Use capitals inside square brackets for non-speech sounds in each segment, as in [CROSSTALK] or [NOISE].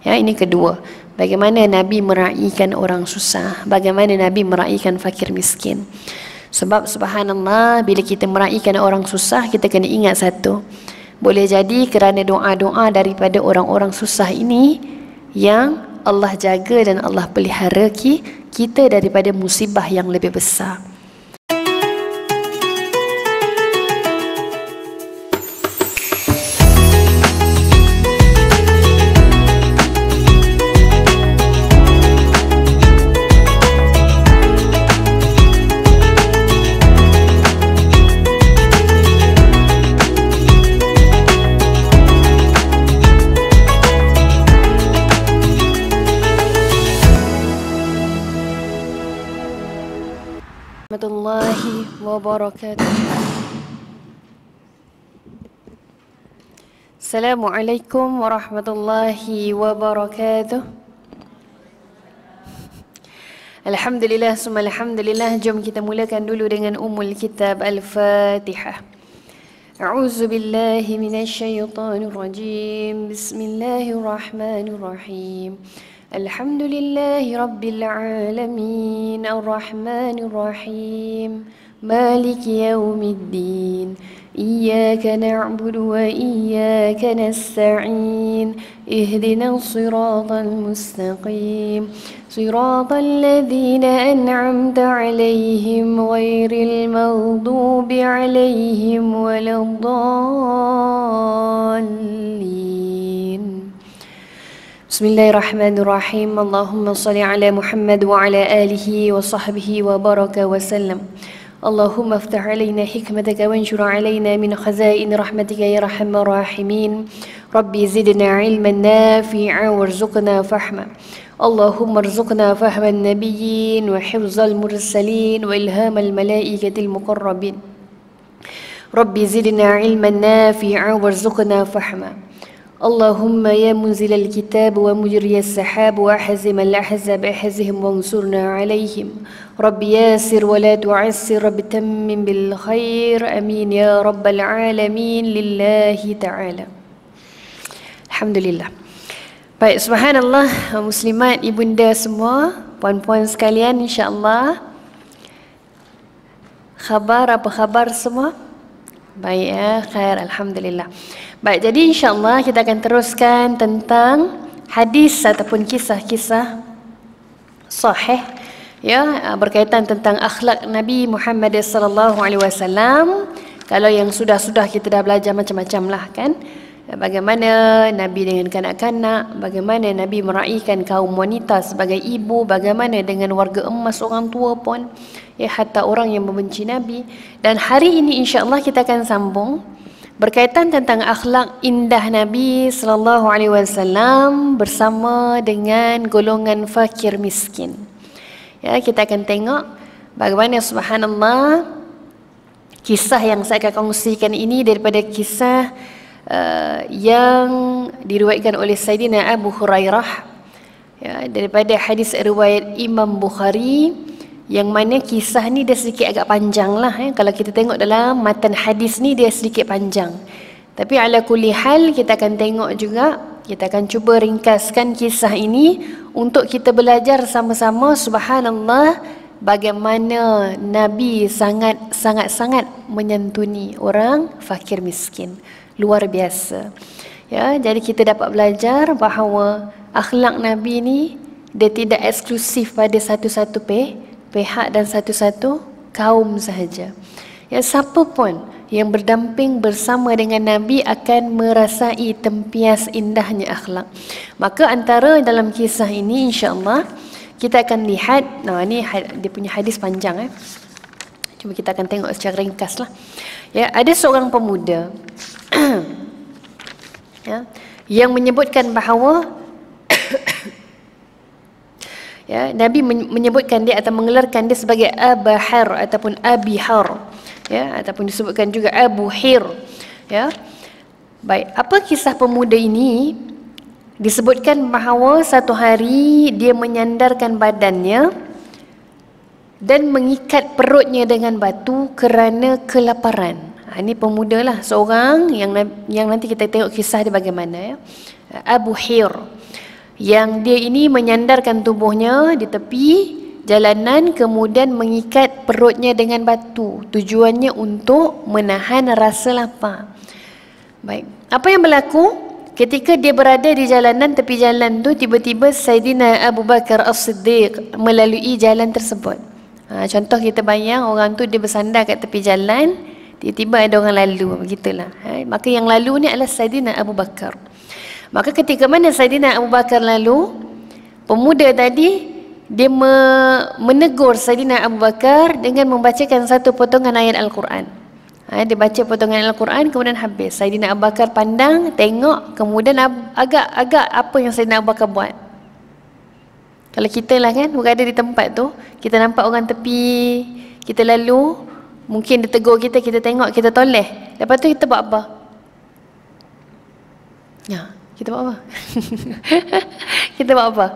Ya, ini kedua. Bagaimana Nabi meraihkan orang susah? Bagaimana Nabi meraihkan fakir miskin? Sebab subhanallah bila kita meraihkan orang susah kita kena ingat satu. Boleh jadi kerana doa-doa daripada orang-orang susah ini yang Allah jaga dan Allah pelihara kita daripada musibah yang lebih besar. بابا راكات السلام عليكم ورحمة الله وبركاته الحمد لله ثم الحمد لله جم كتاب ملاك نولو دين أم الكتاب الفاتحة أعوذ بالله من الشيطان الرجيم بسم الله الرحمن الرحيم الحمد لله رب العالمين الرحمن الرحيم مالك يوم الدين إياك نعبد وإياك نستعين اهدنا الصراط المستقيم صراط الذين أنعمت عليهم غير المغضوب عليهم ولا الضالين بسم الله الرحمن الرحيم اللهم صل على محمد وعلى آله وصحبه وبارك وسلم اللهم افتح علينا حكمتك وانشر علينا من خزائن رحمتك يا ارحم الراحمين ربي زدنا علما نافعا وارزقنا فهما اللهم ارزقنا فهم النبيين وحفظ المرسلين والهام الملائكه المقربين ربي زدنا علما نافعا وارزقنا فهما اللهم يا منزل الكتاب ومجري السحاب وحزم الأحزاب أحزهم وانصرنا عليهم رب ياسر ولا تعسر رب تم بالخير أمين يا رب العالمين لله تعالى الحمد لله Baik, subhanallah, muslimat, ibunda semua, puan-puan sekalian, insyaAllah. Khabar, apa khabar semua? Baik ya, khair alhamdulillah. Baik, jadi insyaallah kita akan teruskan tentang hadis ataupun kisah-kisah sahih ya uh, berkaitan tentang akhlak Nabi Muhammad sallallahu alaihi wasallam. Kalau yang sudah-sudah kita dah belajar macam-macam lah kan. Ya, bagaimana Nabi dengan kanak-kanak, bagaimana Nabi meraihkan kaum wanita sebagai ibu, bagaimana dengan warga emas orang tua pun ya hatta orang yang membenci nabi dan hari ini insya Allah kita akan sambung berkaitan tentang akhlak indah nabi sallallahu alaihi wasallam bersama dengan golongan fakir miskin ya kita akan tengok bagaimana subhanallah kisah yang saya akan kongsikan ini daripada kisah Uh, yang diriwayatkan oleh Sayyidina Abu Hurairah ya, daripada hadis riwayat Imam Bukhari yang mana kisah ni dia sedikit agak panjang lah. Eh. Kalau kita tengok dalam matan hadis ni dia sedikit panjang. Tapi ala kulihal kita akan tengok juga. Kita akan cuba ringkaskan kisah ini untuk kita belajar sama-sama subhanallah bagaimana Nabi sangat-sangat-sangat menyentuni orang fakir miskin. Luar biasa. Ya, jadi kita dapat belajar bahawa akhlak Nabi ni dia tidak eksklusif pada satu-satu pe. -satu pihak dan satu-satu kaum sahaja. Yang siapa pun yang berdamping bersama dengan Nabi akan merasai tempias indahnya akhlak. Maka antara dalam kisah ini insya-Allah kita akan lihat nah ini dia punya hadis panjang eh. Cuma kita akan tengok secara ringkaslah. Ya, ada seorang pemuda [CLEARS THROAT] ya, yang menyebutkan bahawa [CLEARS THROAT] Ya, Nabi menyebutkan dia atau mengelarkan dia sebagai Abahar ataupun Abihar. Ya, ataupun disebutkan juga Abu Hir. Ya. Baik, apa kisah pemuda ini? Disebutkan bahawa satu hari dia menyandarkan badannya dan mengikat perutnya dengan batu kerana kelaparan. Ha, ini pemuda lah seorang yang yang nanti kita tengok kisah dia bagaimana ya. Abu Hir yang dia ini menyandarkan tubuhnya di tepi jalanan kemudian mengikat perutnya dengan batu tujuannya untuk menahan rasa lapar baik apa yang berlaku ketika dia berada di jalanan tepi jalan tu tiba-tiba Saidina Abu Bakar As-Siddiq melalui jalan tersebut ha, contoh kita bayang orang tu dia bersandar kat tepi jalan tiba-tiba ada orang lalu begitulah ha, maka yang lalu ni adalah Saidina Abu Bakar Maka ketika mana Saidina Abu Bakar lalu, pemuda tadi dia me- menegur Saidina Abu Bakar dengan membacakan satu potongan ayat Al-Quran. Ha, dia baca potongan Al-Quran kemudian habis. Saidina Abu Bakar pandang, tengok kemudian agak-agak apa yang Saidina Abu Bakar buat. Kalau kita lah kan bukan ada di tempat tu, kita nampak orang tepi, kita lalu, mungkin dia tegur kita, kita tengok, kita toleh. Lepas tu kita buat apa? Ya kita buat apa? [LAUGHS] kita buat apa?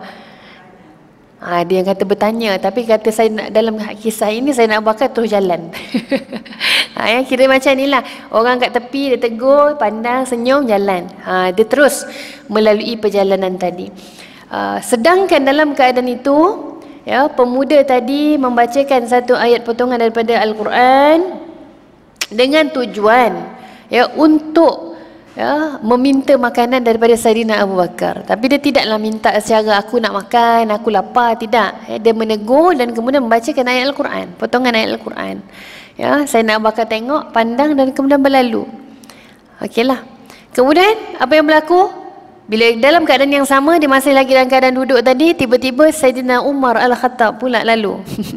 Ha, dia yang kata bertanya tapi kata saya nak dalam kisah ini saya nak bakar terus jalan. ha, [LAUGHS] ya, kira macam inilah. Orang kat tepi dia tegur, pandang, senyum, jalan. Ha, dia terus melalui perjalanan tadi. Ha, sedangkan dalam keadaan itu, ya, pemuda tadi membacakan satu ayat potongan daripada Al-Quran dengan tujuan ya, untuk ya, meminta makanan daripada Sayyidina Abu Bakar. Tapi dia tidaklah minta secara aku nak makan, aku lapar, tidak. Ya, dia menegur dan kemudian membacakan ayat Al-Quran, potongan ayat Al-Quran. Ya, Sayyidina Abu Bakar tengok, pandang dan kemudian berlalu. Okeylah. Kemudian apa yang berlaku? Bila dalam keadaan yang sama, dia masih lagi dalam keadaan duduk tadi, tiba-tiba Sayyidina Umar Al-Khattab pula lalu. [LAUGHS]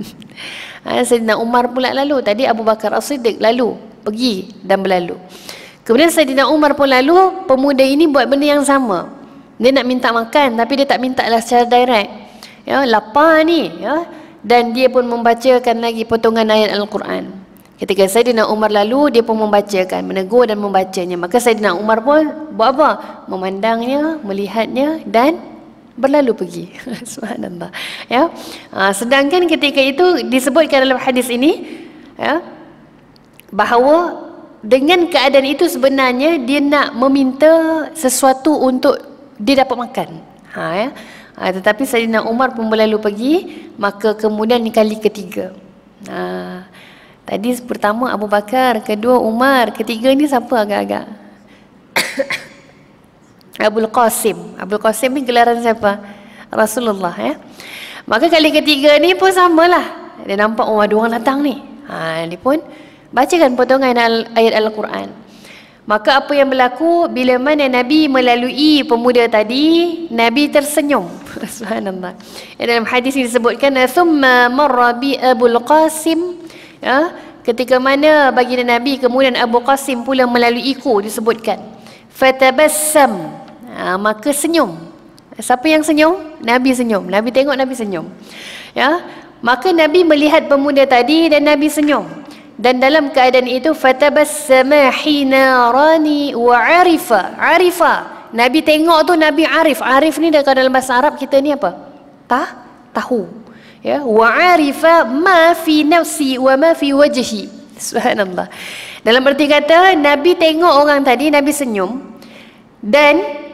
Ha, Sayyidina Umar pula lalu. Tadi Abu Bakar As-Siddiq lalu. Pergi dan berlalu. Kemudian Saidina Umar pun lalu pemuda ini buat benda yang sama. Dia nak minta makan tapi dia tak minta lah secara direct. Ya, lapar ni. Ya. Dan dia pun membacakan lagi potongan ayat Al-Quran. Ketika Saidina Umar lalu, dia pun membacakan, menegur dan membacanya. Maka Saidina Umar pun buat apa? Memandangnya, melihatnya dan berlalu pergi. [LAUGHS] Subhanallah. Ya. Ah, sedangkan ketika itu disebutkan dalam hadis ini, ya, bahawa dengan keadaan itu sebenarnya dia nak meminta sesuatu untuk dia dapat makan. Ha, ya. ha, tetapi Sayyidina Umar pun berlalu pergi, maka kemudian ini kali ketiga. Ha, tadi pertama Abu Bakar, kedua Umar, ketiga ini siapa agak-agak? [COUGHS] Abdul Qasim. Abdul Qasim ni gelaran siapa? Rasulullah. Ya. Maka kali ketiga ni pun samalah. Dia nampak, oh ada orang datang ni. Ha, dia pun... Bacakan potongan ayat Al-Quran. Maka apa yang berlaku bila mana Nabi melalui pemuda tadi, Nabi tersenyum. [LAUGHS] Subhanallah. Ya, dalam hadis ini disebutkan, Thumma marra bi Abul Qasim. Ya, ketika mana baginda Nabi kemudian Abu Qasim pula melalui ku disebutkan. Fatabassam. Ha, maka senyum. Siapa yang senyum? Nabi senyum. Nabi tengok Nabi senyum. Ya. Maka Nabi melihat pemuda tadi dan Nabi senyum dan dalam keadaan itu fatabas samahina rani wa arifa arifa nabi tengok tu nabi arif arif ni dalam bahasa arab kita ni apa tah tahu ya wa arifa ma fi nafsi wa ma fi wajhi subhanallah dalam erti kata nabi tengok orang tadi nabi senyum dan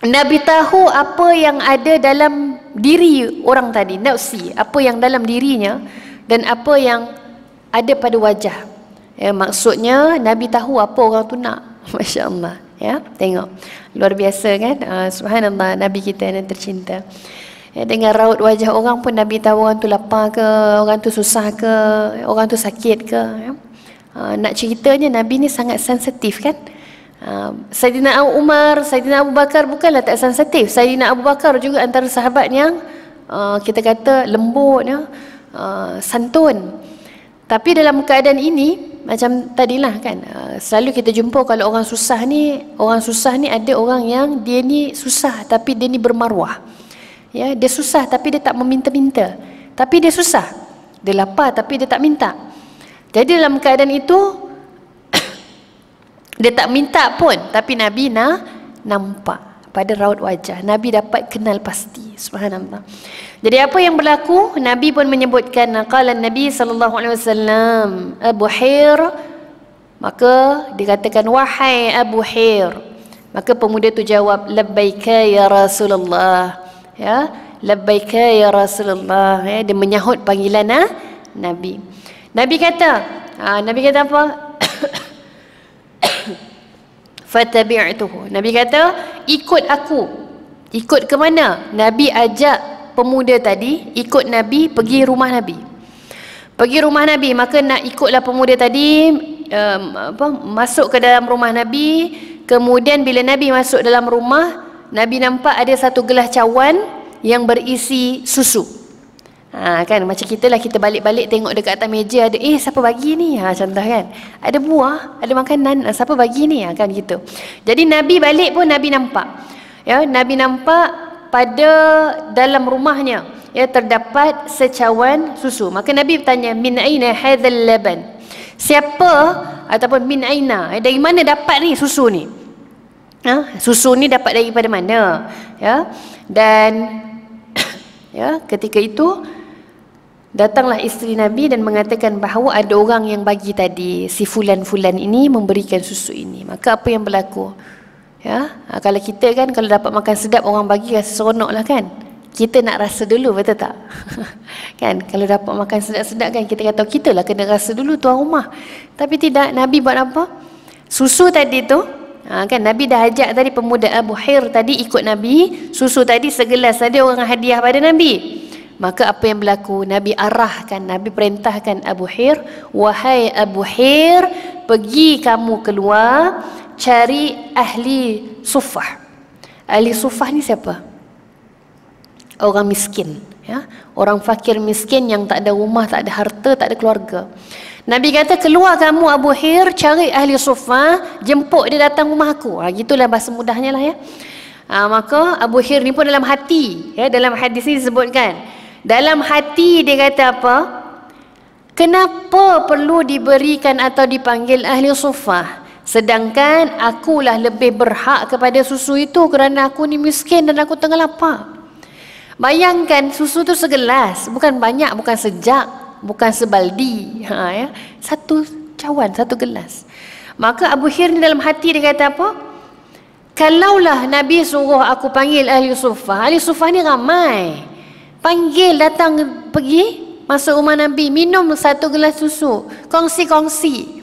Nabi tahu apa yang ada dalam diri orang tadi, nafsi, apa yang dalam dirinya dan apa yang ada pada wajah. Ya, maksudnya Nabi tahu apa orang tu nak. [LAUGHS] Masya Allah. Ya, tengok. Luar biasa kan? Uh, Subhanallah Nabi kita yang tercinta. Ya, dengan raut wajah orang pun Nabi tahu orang tu lapar ke, orang tu susah ke, orang tu sakit ke. Ya? Uh, nak ceritanya Nabi ni sangat sensitif kan? Uh, Abu Umar, Saidina Abu Bakar bukanlah tak sensitif. Saidina Abu Bakar juga antara sahabat yang uh, kita kata lembut, ya? Uh, santun. Tapi dalam keadaan ini macam tadilah kan eh, selalu kita jumpa kalau orang susah ni orang susah ni ada orang yang dia ni susah tapi dia ni bermaruah. Ya, dia susah tapi dia tak meminta-minta. Tapi dia susah. Dia lapar tapi dia tak minta. Jadi dalam keadaan itu [COUGHS] dia tak minta pun tapi Nabi nak nampak pada raut wajah. Nabi dapat kenal pasti. Subhanallah. Jadi apa yang berlaku? Nabi pun menyebutkan qala Nabi sallallahu alaihi wasallam Abu Hir maka dikatakan wahai Abu Hir maka pemuda itu jawab labbaika ya Rasulullah ya labbaika ya Rasulullah ya dia menyahut panggilan ah, Nabi Nabi kata ah, Nabi kata apa [COUGHS] fatabi'tuhu Nabi kata ikut aku ikut ke mana Nabi ajak pemuda tadi ikut Nabi pergi rumah Nabi. Pergi rumah Nabi, maka nak ikutlah pemuda tadi um, apa, masuk ke dalam rumah Nabi. Kemudian bila Nabi masuk dalam rumah, Nabi nampak ada satu gelas cawan yang berisi susu. Ha, kan macam kita lah kita balik-balik tengok dekat atas meja ada eh siapa bagi ni ha, contoh kan ada buah ada makanan ah, siapa bagi ni ha, kan gitu jadi Nabi balik pun Nabi nampak ya Nabi nampak pada dalam rumahnya ya terdapat secawan susu maka nabi bertanya min aina hadzal laban siapa ataupun min aina eh, dari mana dapat ni susu ni ha susu ni dapat daripada mana ya dan [COUGHS] ya ketika itu datanglah isteri nabi dan mengatakan bahawa ada orang yang bagi tadi si fulan-fulan ini memberikan susu ini maka apa yang berlaku Ya, ha, kalau kita kan kalau dapat makan sedap orang bagi rasa seronok lah kan. Kita nak rasa dulu betul tak? [LAUGHS] kan kalau dapat makan sedap-sedap kan kita kata oh, kita lah kena rasa dulu tuan rumah. Tapi tidak Nabi buat apa? Susu tadi tu ha, kan Nabi dah ajak tadi pemuda Abu Hir tadi ikut Nabi susu tadi segelas tadi orang hadiah pada Nabi maka apa yang berlaku Nabi arahkan Nabi perintahkan Abu Hir wahai Abu Hir pergi kamu keluar cari ahli sufah. Ahli sufah ni siapa? Orang miskin, ya. Orang fakir miskin yang tak ada rumah, tak ada harta, tak ada keluarga. Nabi kata, keluar kamu Abu Hir, cari ahli sufah, jemput dia datang rumah aku. Ha, gitulah bahasa mudahnya lah ya. Ha, maka Abu Hir ni pun dalam hati, ya, dalam hadis ni disebutkan. Dalam hati dia kata apa? Kenapa perlu diberikan atau dipanggil ahli sufah? Sedangkan akulah lebih berhak kepada susu itu kerana aku ni miskin dan aku tengah lapar. Bayangkan susu tu segelas, bukan banyak, bukan sejak, bukan sebaldi. Ha, ya. Satu cawan, satu gelas. Maka Abu Hir ni dalam hati dia kata apa? Kalaulah Nabi suruh aku panggil Ahli Sufah. Ahli Sufah ni ramai. Panggil datang pergi masuk rumah Nabi. Minum satu gelas susu. Kongsi-kongsi.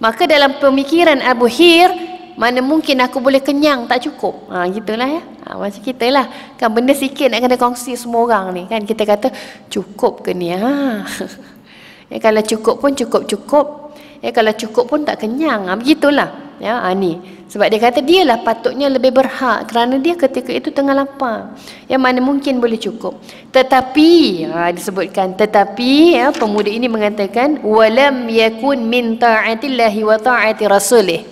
Maka dalam pemikiran Abu Hir, mana mungkin aku boleh kenyang tak cukup. Ha gitulah ya. Ha, macam kita lah. Kan benda sikit nak kena kongsi semua orang ni. Kan kita kata cukup ke ni? Ha. [LAUGHS] ya, kalau cukup pun cukup-cukup. Ya, kalau cukup pun tak kenyang. Ha, begitulah. Ya, ha, ni. Sebab dia kata dia lah patutnya lebih berhak kerana dia ketika itu tengah lapar. Yang mana mungkin boleh cukup. Tetapi ha, disebutkan tetapi ya, pemuda ini mengatakan walam yakun min ta'atillahi wa ta'ati rasulih.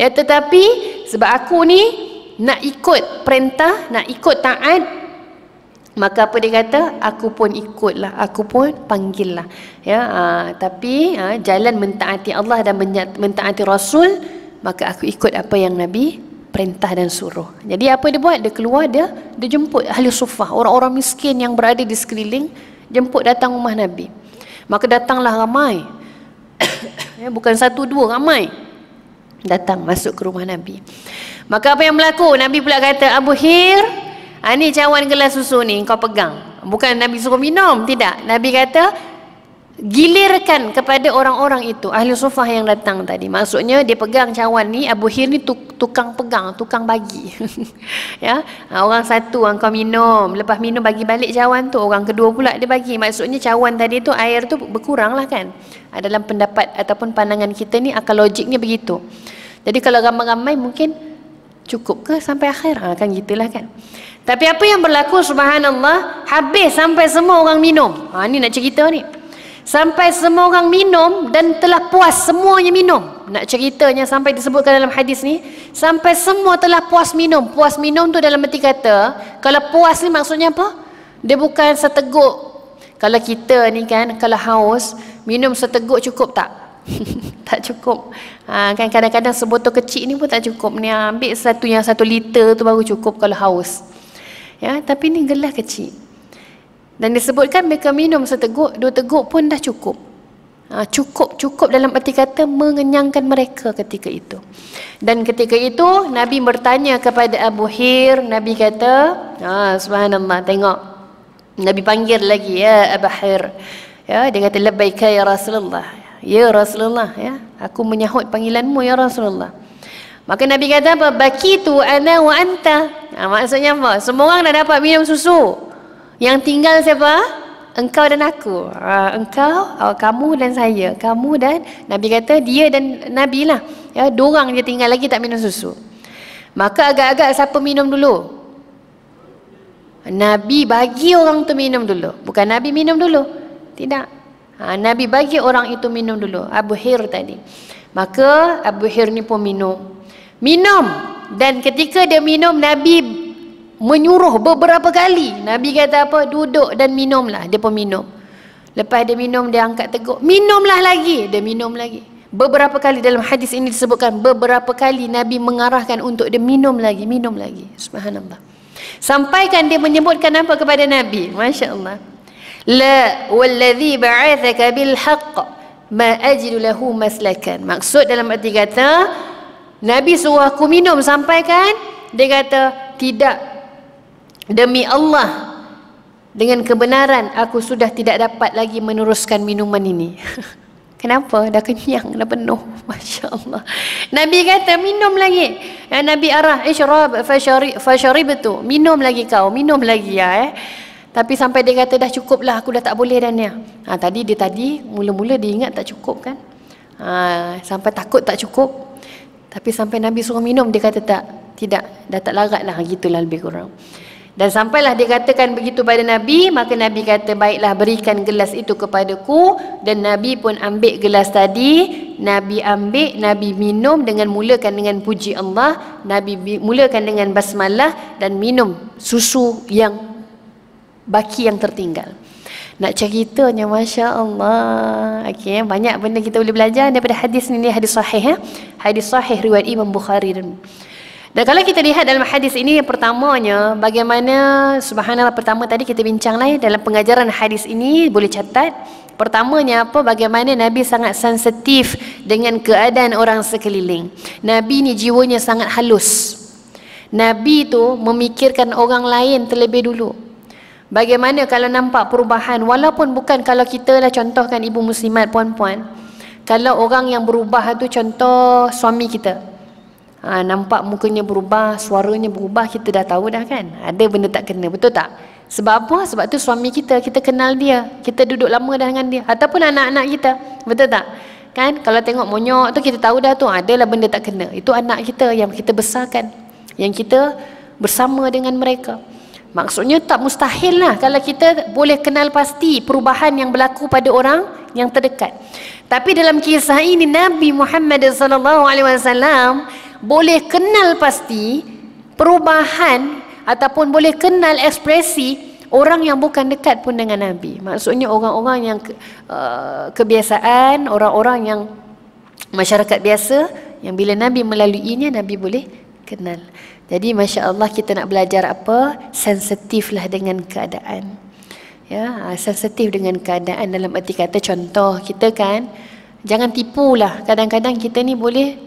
Ya tetapi sebab aku ni nak ikut perintah, nak ikut taat Maka apa dia kata? Aku pun ikutlah. Aku pun panggillah. Ya, aa, ha, tapi aa, ha, jalan mentaati Allah dan mentaati Rasul maka aku ikut apa yang Nabi perintah dan suruh. Jadi apa dia buat? Dia keluar dia dia jemput ahli sufah, orang-orang miskin yang berada di sekeliling, jemput datang rumah Nabi. Maka datanglah ramai. [COUGHS] ya, bukan satu dua, ramai. Datang masuk ke rumah Nabi. Maka apa yang berlaku? Nabi pula kata, Abu Hir, ini ah, cawan gelas susu ni, kau pegang. Bukan Nabi suruh minum, tidak. Nabi kata, Gilirkan kepada orang-orang itu Ahli sufah yang datang tadi Maksudnya dia pegang cawan ni Abu Hir ni tukang pegang Tukang bagi [LAUGHS] ya ah, Orang satu orang kau minum Lepas minum bagi balik cawan tu Orang kedua pula dia bagi Maksudnya cawan tadi tu Air tu berkurang lah kan ah, Dalam pendapat ataupun pandangan kita ni Akal logiknya begitu Jadi kalau ramai-ramai mungkin Cukup ke sampai akhir ha, Kan gitulah kan Tapi apa yang berlaku subhanallah Habis sampai semua orang minum ha, Ni nak cerita ni Sampai semua orang minum dan telah puas semuanya minum. Nak ceritanya sampai disebutkan dalam hadis ni. Sampai semua telah puas minum. Puas minum tu dalam erti kata. Kalau puas ni maksudnya apa? Dia bukan seteguk. Kalau kita ni kan, kalau haus, minum seteguk cukup tak? [LAUGHS] tak cukup. Ha, kan kadang-kadang sebotol kecil ni pun tak cukup. Ni ambil satu yang satu liter tu baru cukup kalau haus. Ya, tapi ni gelas kecil. Dan disebutkan mereka minum seteguk, dua teguk pun dah cukup. Ha, cukup, cukup dalam arti kata mengenyangkan mereka ketika itu. Dan ketika itu Nabi bertanya kepada Abu Hir, Nabi kata, ah, Subhanallah, tengok. Nabi panggil lagi, ya Abu Hir. Ya, dia kata, lebaika ya Rasulullah. Ya Rasulullah, ya. aku menyahut panggilanmu ya Rasulullah. Maka Nabi kata apa? Baki tu ana wa anta. Ha, maksudnya apa? Semua orang dah dapat minum susu. Yang tinggal siapa? Engkau dan aku. Uh, engkau, uh, kamu dan saya. Kamu dan Nabi kata dia dan Nabi lah. Ya, dorang dia tinggal lagi tak minum susu. Maka agak-agak siapa minum dulu? Nabi bagi orang tu minum dulu. Bukan Nabi minum dulu. Tidak. Ha, Nabi bagi orang itu minum dulu. Abu Hir tadi. Maka Abu Hir ni pun minum. Minum. Dan ketika dia minum, Nabi menyuruh beberapa kali. Nabi kata apa? Duduk dan minumlah. Dia pun minum. Lepas dia minum, dia angkat teguk. Minumlah lagi. Dia minum lagi. Beberapa kali dalam hadis ini disebutkan, beberapa kali Nabi mengarahkan untuk dia minum lagi, minum lagi. Subhanallah. Sampaikan dia menyebutkan apa kepada Nabi? Masya Allah. La walladhi ba'athaka bilhaq ma ajidu lahu maslakan. Maksud dalam arti kata, Nabi suruh aku minum sampaikan, dia kata, tidak Demi Allah dengan kebenaran aku sudah tidak dapat lagi meneruskan minuman ini. [LAUGHS] Kenapa? Dah kenyang, dah penuh. [LAUGHS] Masya Allah. Nabi kata, minum lagi. Ya, Nabi arah, isyrab eh, fasyari, fasyarib tu. Minum lagi kau, minum lagi ya. Eh. Tapi sampai dia kata, dah cukup lah, aku dah tak boleh dan ya. Ha, tadi dia tadi, mula-mula dia ingat tak cukup kan. Ha, sampai takut tak cukup. Tapi sampai Nabi suruh minum, dia kata tak. Tidak, dah tak larat lah. Ha, gitulah lebih Lebih kurang. Dan sampailah dia katakan begitu pada Nabi, maka Nabi kata, baiklah berikan gelas itu kepadaku. Dan Nabi pun ambil gelas tadi, Nabi ambil, Nabi minum dengan mulakan dengan puji Allah, Nabi mulakan dengan basmalah dan minum susu yang baki yang tertinggal. Nak ceritanya, Masya Allah. Okay, banyak benda kita boleh belajar daripada hadis ini, hadis sahih. Eh? Hadis sahih riwayat Imam Bukhari dan... Eh? Dan kalau kita lihat dalam hadis ini yang pertamanya bagaimana subhanallah pertama tadi kita bincang lah ya, dalam pengajaran hadis ini boleh catat pertamanya apa bagaimana Nabi sangat sensitif dengan keadaan orang sekeliling. Nabi ni jiwanya sangat halus. Nabi tu memikirkan orang lain terlebih dulu. Bagaimana kalau nampak perubahan walaupun bukan kalau kita lah contohkan ibu muslimat puan-puan kalau orang yang berubah tu contoh suami kita ha, nampak mukanya berubah, suaranya berubah, kita dah tahu dah kan. Ada benda tak kena, betul tak? Sebab apa? Sebab tu suami kita, kita kenal dia. Kita duduk lama dah dengan dia. Ataupun anak-anak kita, betul tak? Kan? Kalau tengok monyok tu, kita tahu dah tu, adalah benda tak kena. Itu anak kita yang kita besarkan. Yang kita bersama dengan mereka. Maksudnya tak mustahil lah kalau kita boleh kenal pasti perubahan yang berlaku pada orang yang terdekat. Tapi dalam kisah ini Nabi Muhammad SAW boleh kenal pasti perubahan ataupun boleh kenal ekspresi orang yang bukan dekat pun dengan Nabi. Maksudnya orang-orang yang uh, kebiasaan, orang-orang yang masyarakat biasa yang bila Nabi melaluinya Nabi boleh kenal. Jadi Masya Allah kita nak belajar apa? Sensitiflah dengan keadaan. Ya, ah, sensitif dengan keadaan dalam erti kata contoh kita kan jangan tipu lah. kadang-kadang kita ni boleh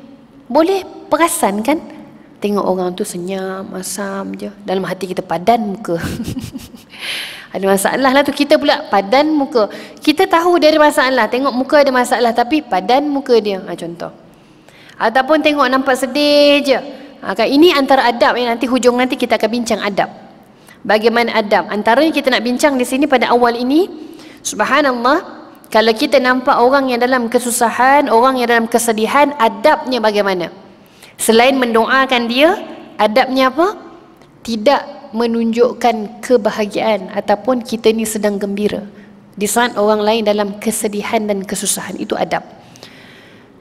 boleh perasan kan? Tengok orang tu senyap, masam je. Dalam hati kita padan muka. [LAUGHS] ada masalah lah tu. Kita pula padan muka. Kita tahu dia ada masalah. Tengok muka ada masalah. Tapi padan muka dia. Ha, contoh. Ataupun tengok nampak sedih je. Ha, kan? ini antara adab yang nanti hujung nanti kita akan bincang adab. Bagaimana adab. Antaranya kita nak bincang di sini pada awal ini. Subhanallah. Subhanallah. Kalau kita nampak orang yang dalam kesusahan, orang yang dalam kesedihan, adabnya bagaimana? Selain mendoakan dia, adabnya apa? Tidak menunjukkan kebahagiaan ataupun kita ni sedang gembira. Di saat orang lain dalam kesedihan dan kesusahan. Itu adab.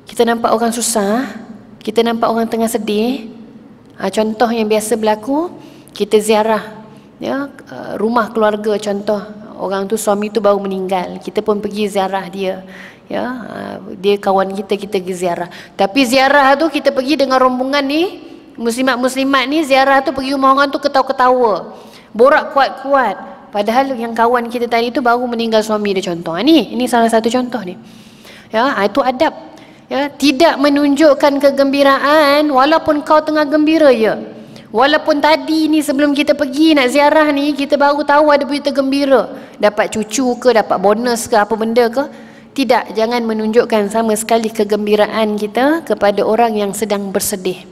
Kita nampak orang susah, kita nampak orang tengah sedih. Ha, contoh yang biasa berlaku, kita ziarah ya, rumah keluarga contoh orang tu suami tu baru meninggal kita pun pergi ziarah dia ya dia kawan kita kita pergi ziarah tapi ziarah tu kita pergi dengan rombongan ni muslimat-muslimat ni ziarah tu pergi rumah orang tu ketawa-ketawa borak kuat-kuat padahal yang kawan kita tadi tu baru meninggal suami dia contoh ha, ni ini salah satu contoh ni ya ha, itu adab ya tidak menunjukkan kegembiraan walaupun kau tengah gembira ya Walaupun tadi ni sebelum kita pergi nak ziarah ni, kita baru tahu ada berita gembira. Dapat cucu ke, dapat bonus ke, apa benda ke. Tidak, jangan menunjukkan sama sekali kegembiraan kita kepada orang yang sedang bersedih.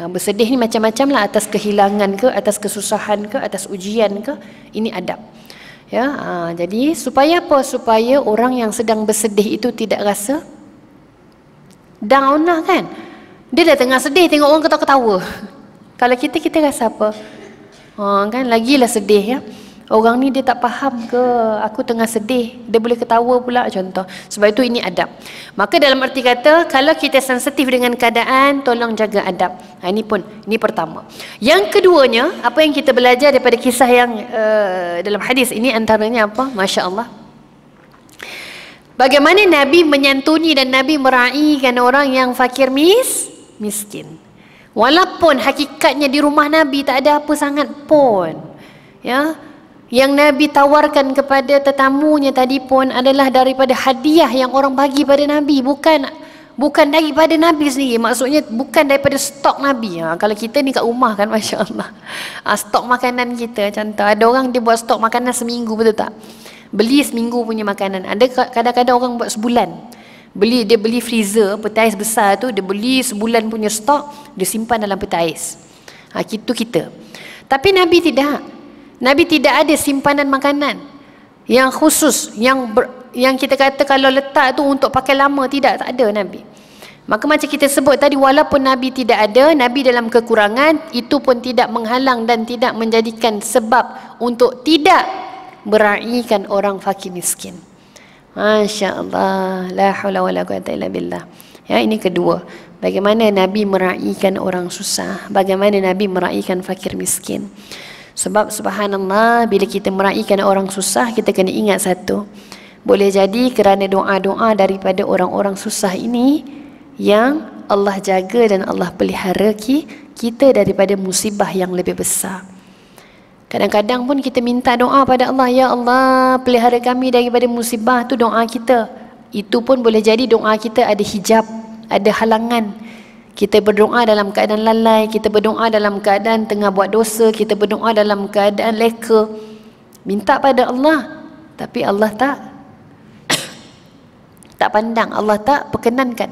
Ha, bersedih ni macam-macam lah atas kehilangan ke, atas kesusahan ke, atas ujian ke. Ini adab. Ya, ha, jadi supaya apa? Supaya orang yang sedang bersedih itu tidak rasa down lah kan. Dia dah tengah sedih tengok orang ketawa-ketawa. [LAUGHS] Kalau kita, kita rasa apa? Ha, kan, lagilah sedih ya. Orang ni dia tak faham ke aku tengah sedih. Dia boleh ketawa pula contoh. Sebab itu ini adab. Maka dalam erti kata, kalau kita sensitif dengan keadaan, tolong jaga adab. Ha, ini pun, ini pertama. Yang keduanya, apa yang kita belajar daripada kisah yang uh, dalam hadis ini antaranya apa? Masya Allah. Bagaimana Nabi menyantuni dan Nabi meraihkan orang yang fakir mis? Miskin. Wala pun hakikatnya di rumah Nabi tak ada apa sangat pun. Ya. Yang Nabi tawarkan kepada tetamunya tadi pun adalah daripada hadiah yang orang bagi pada Nabi, bukan bukan daripada Nabi sendiri. Maksudnya bukan daripada stok Nabi. Ha, kalau kita ni kat rumah kan [LAUGHS] masya-Allah. Ha, stok makanan kita contoh ada orang dia buat stok makanan seminggu betul tak? Beli seminggu punya makanan. Ada kadang-kadang orang buat sebulan beli dia beli freezer peti ais besar tu dia beli sebulan punya stok dia simpan dalam peti ais ha, itu kita tapi Nabi tidak Nabi tidak ada simpanan makanan yang khusus yang ber, yang kita kata kalau letak tu untuk pakai lama tidak tak ada Nabi Maka macam kita sebut tadi walaupun Nabi tidak ada, Nabi dalam kekurangan itu pun tidak menghalang dan tidak menjadikan sebab untuk tidak meraikan orang fakir miskin. Masya Allah. La hawla wa la quwata illa billah. Ya, ini kedua. Bagaimana Nabi meraihkan orang susah. Bagaimana Nabi meraihkan fakir miskin. Sebab subhanallah, bila kita meraihkan orang susah, kita kena ingat satu. Boleh jadi kerana doa-doa daripada orang-orang susah ini yang Allah jaga dan Allah pelihara kita daripada musibah yang lebih besar. Kadang-kadang pun kita minta doa pada Allah, Ya Allah, pelihara kami daripada musibah tu doa kita. Itu pun boleh jadi doa kita ada hijab, ada halangan. Kita berdoa dalam keadaan lalai, kita berdoa dalam keadaan tengah buat dosa, kita berdoa dalam keadaan leka. Minta pada Allah, tapi Allah tak [COUGHS] tak pandang, Allah tak perkenankan.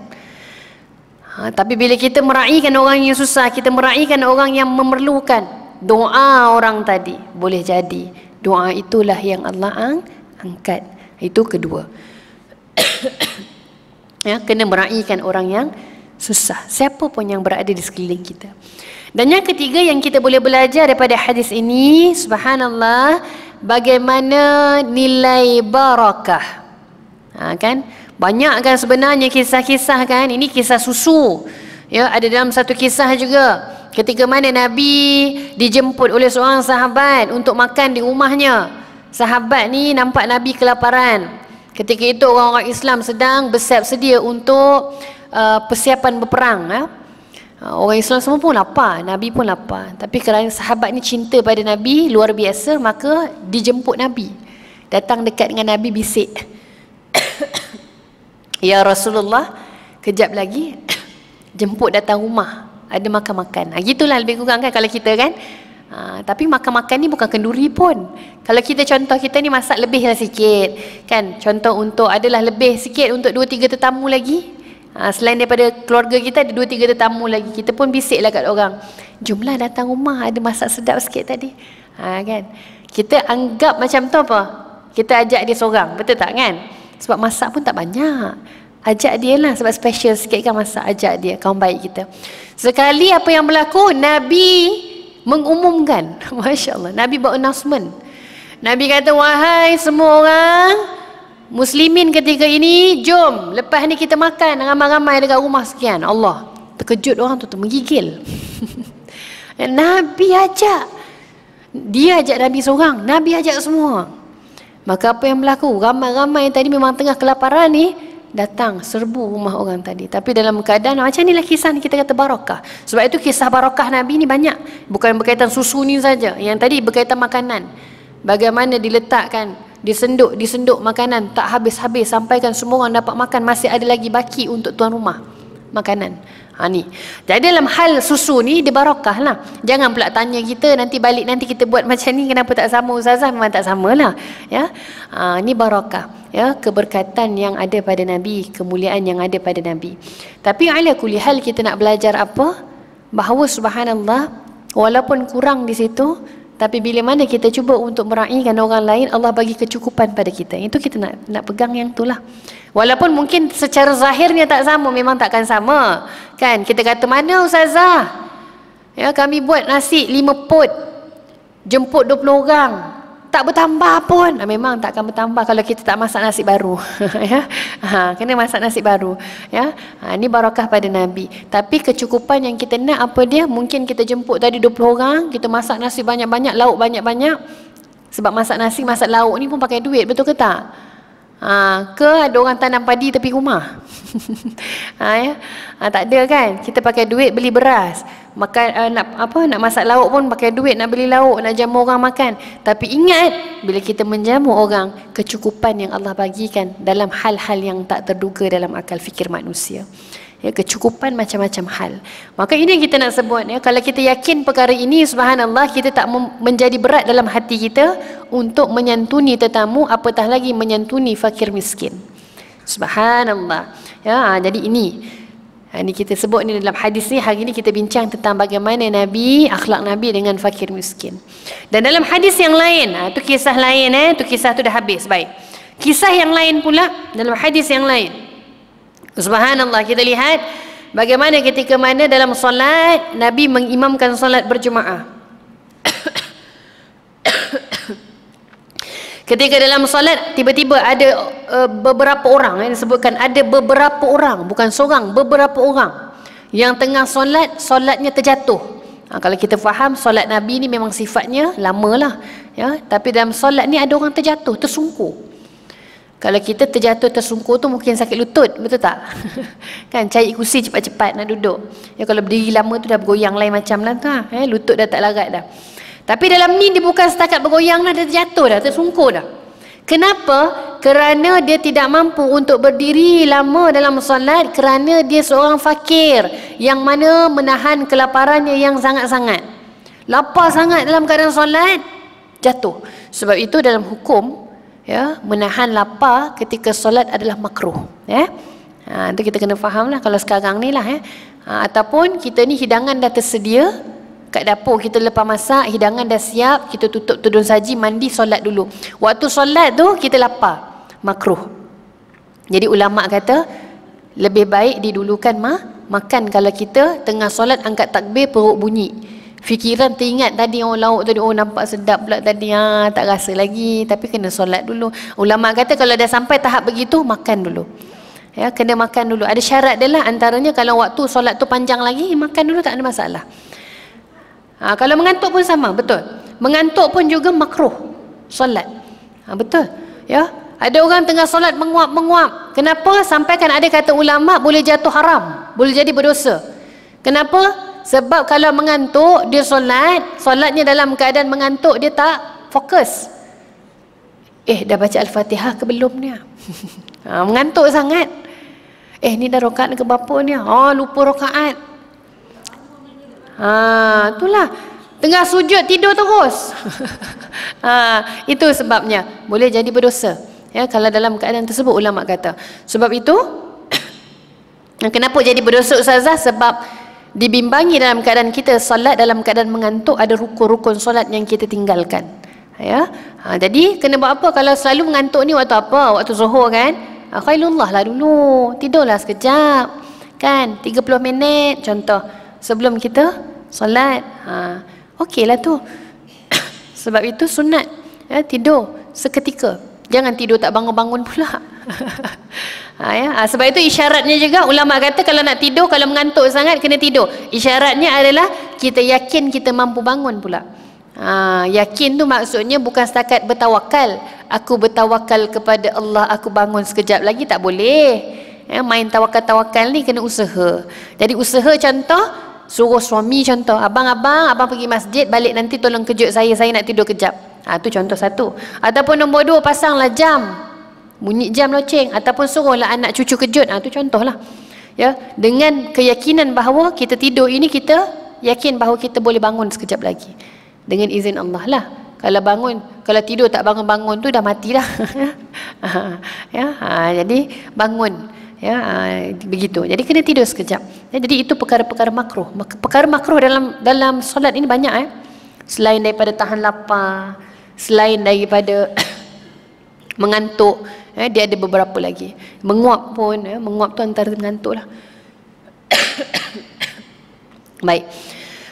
Ha, tapi bila kita meraihkan orang yang susah, kita meraihkan orang yang memerlukan, doa orang tadi boleh jadi doa itulah yang Allah ang angkat itu kedua [COUGHS] ya kena meraihkan orang yang susah siapa pun yang berada di sekeliling kita dan yang ketiga yang kita boleh belajar daripada hadis ini subhanallah bagaimana nilai barakah ha, kan banyak kan sebenarnya kisah-kisah kan ini kisah susu ya ada dalam satu kisah juga Ketika mana Nabi dijemput oleh seorang sahabat untuk makan di rumahnya. Sahabat ni nampak Nabi kelaparan. Ketika itu orang-orang Islam sedang bersiap sedia untuk uh, persiapan berperang. Eh. Orang Islam semua pun lapar. Nabi pun lapar. Tapi kerana sahabat ni cinta pada Nabi, luar biasa, maka dijemput Nabi. Datang dekat dengan Nabi bisik. [COUGHS] ya Rasulullah, kejap lagi [COUGHS] jemput datang rumah ada makan-makan. Ha, gitulah lebih kurang kan kalau kita kan. Ha, tapi makan-makan ni bukan kenduri pun. Kalau kita contoh kita ni masak lebih lah sikit. Kan? Contoh untuk adalah lebih sikit untuk dua tiga tetamu lagi. Ha, selain daripada keluarga kita ada dua tiga tetamu lagi. Kita pun bisik lah kat orang. Jumlah datang rumah ada masak sedap sikit tadi. Ha, kan? Kita anggap macam tu apa? Kita ajak dia seorang. Betul tak kan? Sebab masak pun tak banyak. Ajak dia lah sebab special sikit kan masa ajak dia kawan baik kita. Sekali apa yang berlaku, Nabi mengumumkan. [LAUGHS] Masya Allah. Nabi buat announcement. Nabi kata, wahai semua orang muslimin ketika ini, jom lepas ni kita makan ramai-ramai dekat rumah sekian. Allah. Terkejut orang tu, menggigil. [LAUGHS] Nabi ajak. Dia ajak Nabi seorang. Nabi ajak semua. Maka apa yang berlaku? Ramai-ramai yang tadi memang tengah kelaparan ni, datang serbu rumah orang tadi. Tapi dalam keadaan macam inilah kisah ni kita kata barakah. Sebab itu kisah barakah Nabi ni banyak. Bukan berkaitan susu ni saja. Yang tadi berkaitan makanan. Bagaimana diletakkan, disenduk, disenduk makanan tak habis-habis sampaikan semua orang dapat makan masih ada lagi baki untuk tuan rumah. Makanan. Ha ni. Jadi dalam hal susu ni dia barakah lah. Jangan pula tanya kita nanti balik nanti kita buat [LAUGHS] macam ni kenapa tak sama ustazah memang tak sama lah. Ya. Ha ni barakah. Ya, keberkatan yang ada pada Nabi, kemuliaan yang ada pada Nabi. Tapi ala kulli hal kita nak belajar apa? Bahawa subhanallah walaupun kurang di situ tapi bila mana kita cuba untuk meraihkan orang lain, Allah bagi kecukupan pada kita. Itu kita nak nak pegang yang itulah. Walaupun mungkin secara zahirnya tak sama, memang takkan sama. Kan? Kita kata, mana ustazah? Ya, kami buat nasi lima pot. Jemput 20 orang tak bertambah pun. Ah, memang tak akan bertambah kalau kita tak masak nasi baru. [LAUGHS] ya. Ha, kena masak nasi baru. Ya. Ha, ini barakah pada Nabi. Tapi kecukupan yang kita nak apa dia? Mungkin kita jemput tadi 20 orang, kita masak nasi banyak-banyak, lauk banyak-banyak. Sebab masak nasi, masak lauk ni pun pakai duit, betul ke tak? Ha, ke ada orang tanam padi tapi rumah? [LAUGHS] ha, ya? Ha, tak ada kan? Kita pakai duit beli beras makan uh, nak apa nak masak lauk pun pakai duit nak beli lauk nak jamu orang makan tapi ingat bila kita menjamu orang kecukupan yang Allah bagikan dalam hal-hal yang tak terduga dalam akal fikir manusia ya kecukupan macam-macam hal maka ini yang kita nak sebut ya kalau kita yakin perkara ini subhanallah kita tak menjadi berat dalam hati kita untuk menyantuni tetamu apatah lagi menyantuni fakir miskin subhanallah ya ha, jadi ini Ha, ini kita sebut ni dalam hadis ni hari ni kita bincang tentang bagaimana nabi akhlak nabi dengan fakir miskin dan dalam hadis yang lain ha, tu kisah lain eh tu kisah tu dah habis baik kisah yang lain pula dalam hadis yang lain subhanallah kita lihat bagaimana ketika mana dalam solat nabi mengimamkan solat berjemaah [COUGHS] Ketika dalam solat tiba-tiba ada uh, beberapa orang yang eh, disebutkan ada beberapa orang bukan seorang beberapa orang yang tengah solat solatnya terjatuh. Ha, kalau kita faham solat Nabi ni memang sifatnya lama lah, ya tapi dalam solat ni ada orang terjatuh tersungkur. Kalau kita terjatuh tersungkur tu mungkin sakit lutut, betul tak? [LAUGHS] kan cari kursi cepat-cepat nak duduk. Ya kalau berdiri lama tu dah bergoyang lain macam lah tu. Ha. Eh, lutut dah tak larat dah. Tapi dalam ni dia bukan setakat bergoyang dah, dia jatuh dah, tersungkur dah. Kenapa? Kerana dia tidak mampu untuk berdiri lama dalam solat kerana dia seorang fakir yang mana menahan kelaparannya yang sangat-sangat. Lapar sangat dalam keadaan solat, jatuh. Sebab itu dalam hukum, ya, menahan lapar ketika solat adalah makruh. Ya. Ha, itu kita kena faham lah kalau sekarang ni lah. Ya. Ha, ataupun kita ni hidangan dah tersedia, kat dapur kita lepas masak hidangan dah siap kita tutup tudung saji mandi solat dulu waktu solat tu kita lapar makruh jadi ulama kata lebih baik didulukan mah makan kalau kita tengah solat angkat takbir perut bunyi fikiran teringat tadi oh lauk tadi oh nampak sedap pula tadi ha ah, tak rasa lagi tapi kena solat dulu ulama kata kalau dah sampai tahap begitu makan dulu ya kena makan dulu ada syarat dia lah antaranya kalau waktu solat tu panjang lagi makan dulu tak ada masalah Ha, kalau mengantuk pun sama, betul. Mengantuk pun juga makruh solat. Ha, betul. Ya. Ada orang tengah solat menguap-menguap. Kenapa? Sampai kan ada kata ulama boleh jatuh haram, boleh jadi berdosa. Kenapa? Sebab kalau mengantuk dia solat, solatnya dalam keadaan mengantuk dia tak fokus. Eh, dah baca Al-Fatihah ke belum ni? Ah? [LAUGHS] ha, mengantuk sangat. Eh, ni dah rokaat ke bapa ni? Ah. Ha, lupa rokaat. Ha, itulah. Tengah sujud tidur terus. [LAUGHS] ha, itu sebabnya boleh jadi berdosa. Ya, kalau dalam keadaan tersebut ulama kata. Sebab itu [COUGHS] kenapa jadi berdosa ustazah? Sebab dibimbangi dalam keadaan kita solat dalam keadaan mengantuk ada rukun-rukun solat yang kita tinggalkan. Ya. Ha, jadi kena buat apa kalau selalu mengantuk ni waktu apa? Waktu Zuhur kan? Ha, lah dulu. Tidurlah sekejap. Kan? 30 minit contoh sebelum kita solat. Ha, okeylah tu. [COUGHS] Sebab itu sunat ya, tidur seketika. Jangan tidur tak bangun-bangun pula. [LAUGHS] ha, ya. ha, sebab itu isyaratnya juga ulama kata kalau nak tidur kalau mengantuk sangat kena tidur. Isyaratnya adalah kita yakin kita mampu bangun pula. Ha, yakin tu maksudnya bukan setakat bertawakal. Aku bertawakal kepada Allah aku bangun sekejap lagi tak boleh. Ya, main tawakal-tawakal ni kena usaha. Jadi usaha contoh suruh suami contoh abang abang abang pergi masjid balik nanti tolong kejut saya saya nak tidur kejap ha, tu contoh satu ataupun nombor dua pasanglah jam bunyi jam loceng ataupun suruhlah anak cucu kejut ha, tu contohlah ya dengan keyakinan bahawa kita tidur ini kita yakin bahawa kita boleh bangun sekejap lagi dengan izin Allah lah kalau bangun kalau tidur tak bangun-bangun tu dah matilah [LAUGHS] ya ha, jadi bangun ya ah, begitu jadi kena tidur sekejap ya, jadi itu perkara-perkara makruh perkara makruh dalam dalam solat ini banyak eh selain daripada tahan lapar selain daripada [COUGHS] mengantuk eh dia ada beberapa lagi menguap pun ya menguap tu antara mengantuk lah [COUGHS] baik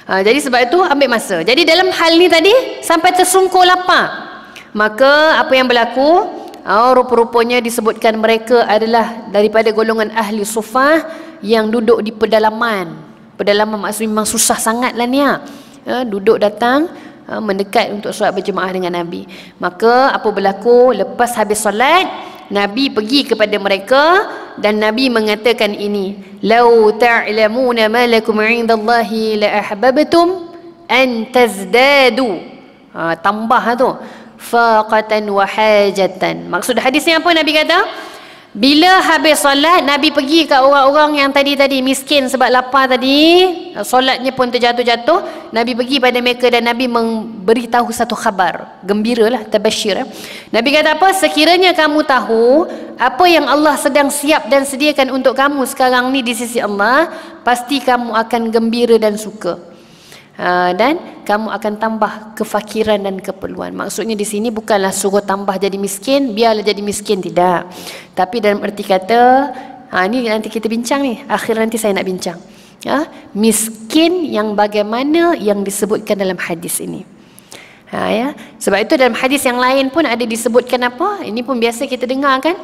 ha, jadi sebab itu ambil masa jadi dalam hal ni tadi sampai tersungkur lapar maka apa yang berlaku Oh, rupa-rupanya disebutkan mereka adalah daripada golongan ahli sufah yang duduk di pedalaman. Pedalaman maksudnya memang susah sangatlah ni. Uh, duduk datang uh, mendekat untuk solat berjemaah dengan Nabi. Maka apa berlaku lepas habis solat, Nabi pergi kepada mereka dan Nabi mengatakan ini, "Lau ta'lamuna ma lakum 'indallahi la ahbabtum an tambah lah tu faqatan wa hajatan. Maksud hadisnya apa Nabi kata? Bila habis solat, Nabi pergi ke orang-orang yang tadi-tadi miskin sebab lapar tadi, solatnya pun terjatuh-jatuh. Nabi pergi pada mereka dan Nabi memberitahu satu khabar. Gembira lah, terbasyir. Eh. Nabi kata apa? Sekiranya kamu tahu apa yang Allah sedang siap dan sediakan untuk kamu sekarang ni di sisi Allah, pasti kamu akan gembira dan suka. Ah, dan kamu akan tambah kefakiran dan keperluan. Maksudnya di sini bukanlah suruh tambah jadi miskin, biarlah jadi miskin tidak. Tapi dalam erti kata, ha ah, ini nanti kita bincang ni. Akhir nanti saya nak bincang. ha, miskin yang bagaimana yang disebutkan dalam hadis ini. Ha ya. Sebab itu dalam hadis yang lain pun ada disebutkan apa? Ini pun biasa kita dengar kan?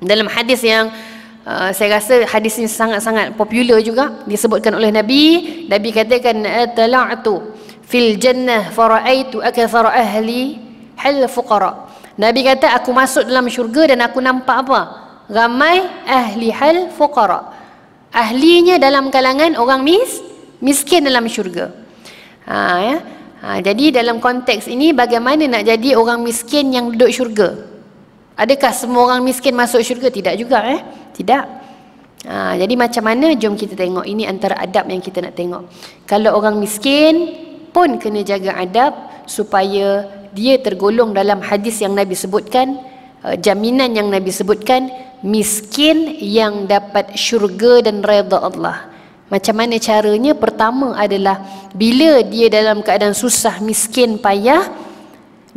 Dalam hadis yang Eh, saya rasa hadis ini sangat-sangat popular juga disebutkan oleh Nabi. Nabi katakan atla'tu fil jannah faraitu akthar ahli hal fuqara. Nabi kata aku masuk dalam syurga dan aku nampak apa? Ramai ahli hal fuqara. Ahlinya dalam kalangan orang mis, miskin dalam syurga. Ha, ya. Ha, jadi dalam konteks ini bagaimana nak jadi orang miskin yang duduk syurga? Adakah semua orang miskin masuk syurga? Tidak juga eh. Tidak. Ha, jadi macam mana jom kita tengok ini antara adab yang kita nak tengok. Kalau orang miskin pun kena jaga adab supaya dia tergolong dalam hadis yang Nabi sebutkan, eh, jaminan yang Nabi sebutkan miskin yang dapat syurga dan redha Allah. Macam mana caranya? Pertama adalah bila dia dalam keadaan susah, miskin, payah,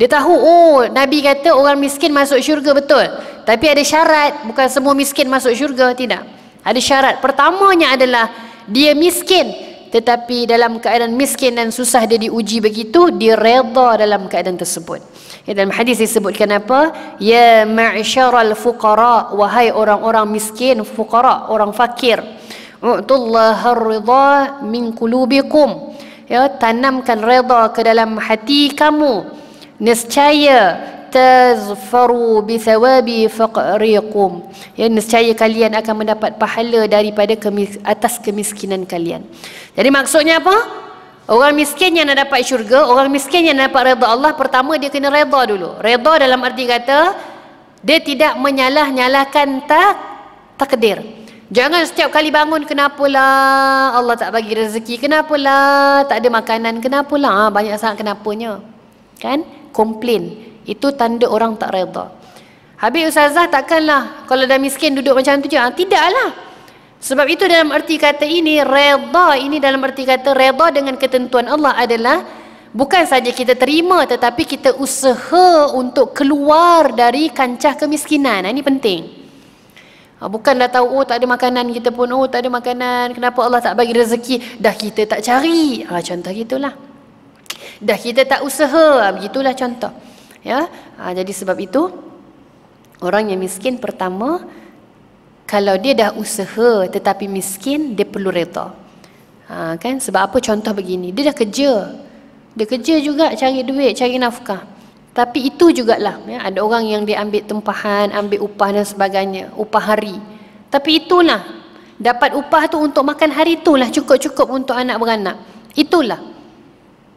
dia tahu, oh Nabi kata orang miskin masuk syurga betul. Tapi ada syarat, bukan semua miskin masuk syurga, tidak. Ada syarat, pertamanya adalah dia miskin. Tetapi dalam keadaan miskin dan susah dia diuji begitu, dia reda dalam keadaan tersebut. Ya, dalam hadis disebutkan apa? Ya ma'asyaral fuqara, wahai orang-orang miskin, fuqara, orang fakir. U'tullaha rida min kulubikum. Ya, tanamkan reda ke dalam hati kamu nescaya tazfaru bi thawabi faqriqum ya nescaya kalian akan mendapat pahala daripada kemis, atas kemiskinan kalian jadi maksudnya apa Orang miskin yang nak dapat syurga, orang miskin yang nak dapat redha Allah, pertama dia kena redha dulu. Redha dalam arti kata, dia tidak menyalah-nyalahkan tak takdir. Jangan setiap kali bangun, kenapa lah Allah tak bagi rezeki, kenapa lah tak ada makanan, kenapa lah ah, banyak sangat kenapanya. Kan? komplain. Itu tanda orang tak redha. Habib Ustazah takkanlah kalau dah miskin duduk macam tu je. Ha, tidaklah. Sebab itu dalam erti kata ini, redha ini dalam erti kata redha dengan ketentuan Allah adalah bukan saja kita terima tetapi kita usaha untuk keluar dari kancah kemiskinan. Ah, ini penting. Ah, bukan dah tahu, oh tak ada makanan kita pun, oh tak ada makanan, kenapa Allah tak bagi rezeki, dah kita tak cari. Ha, contoh gitulah. lah dah kita tak usaha begitulah contoh ya ha, jadi sebab itu orang yang miskin pertama kalau dia dah usaha tetapi miskin dia perlu reda ha, kan sebab apa contoh begini dia dah kerja dia kerja juga cari duit cari nafkah tapi itu jugalah ya ada orang yang dia ambil tempahan ambil upah dan sebagainya upah hari tapi itulah dapat upah tu untuk makan hari itulah cukup-cukup untuk anak beranak itulah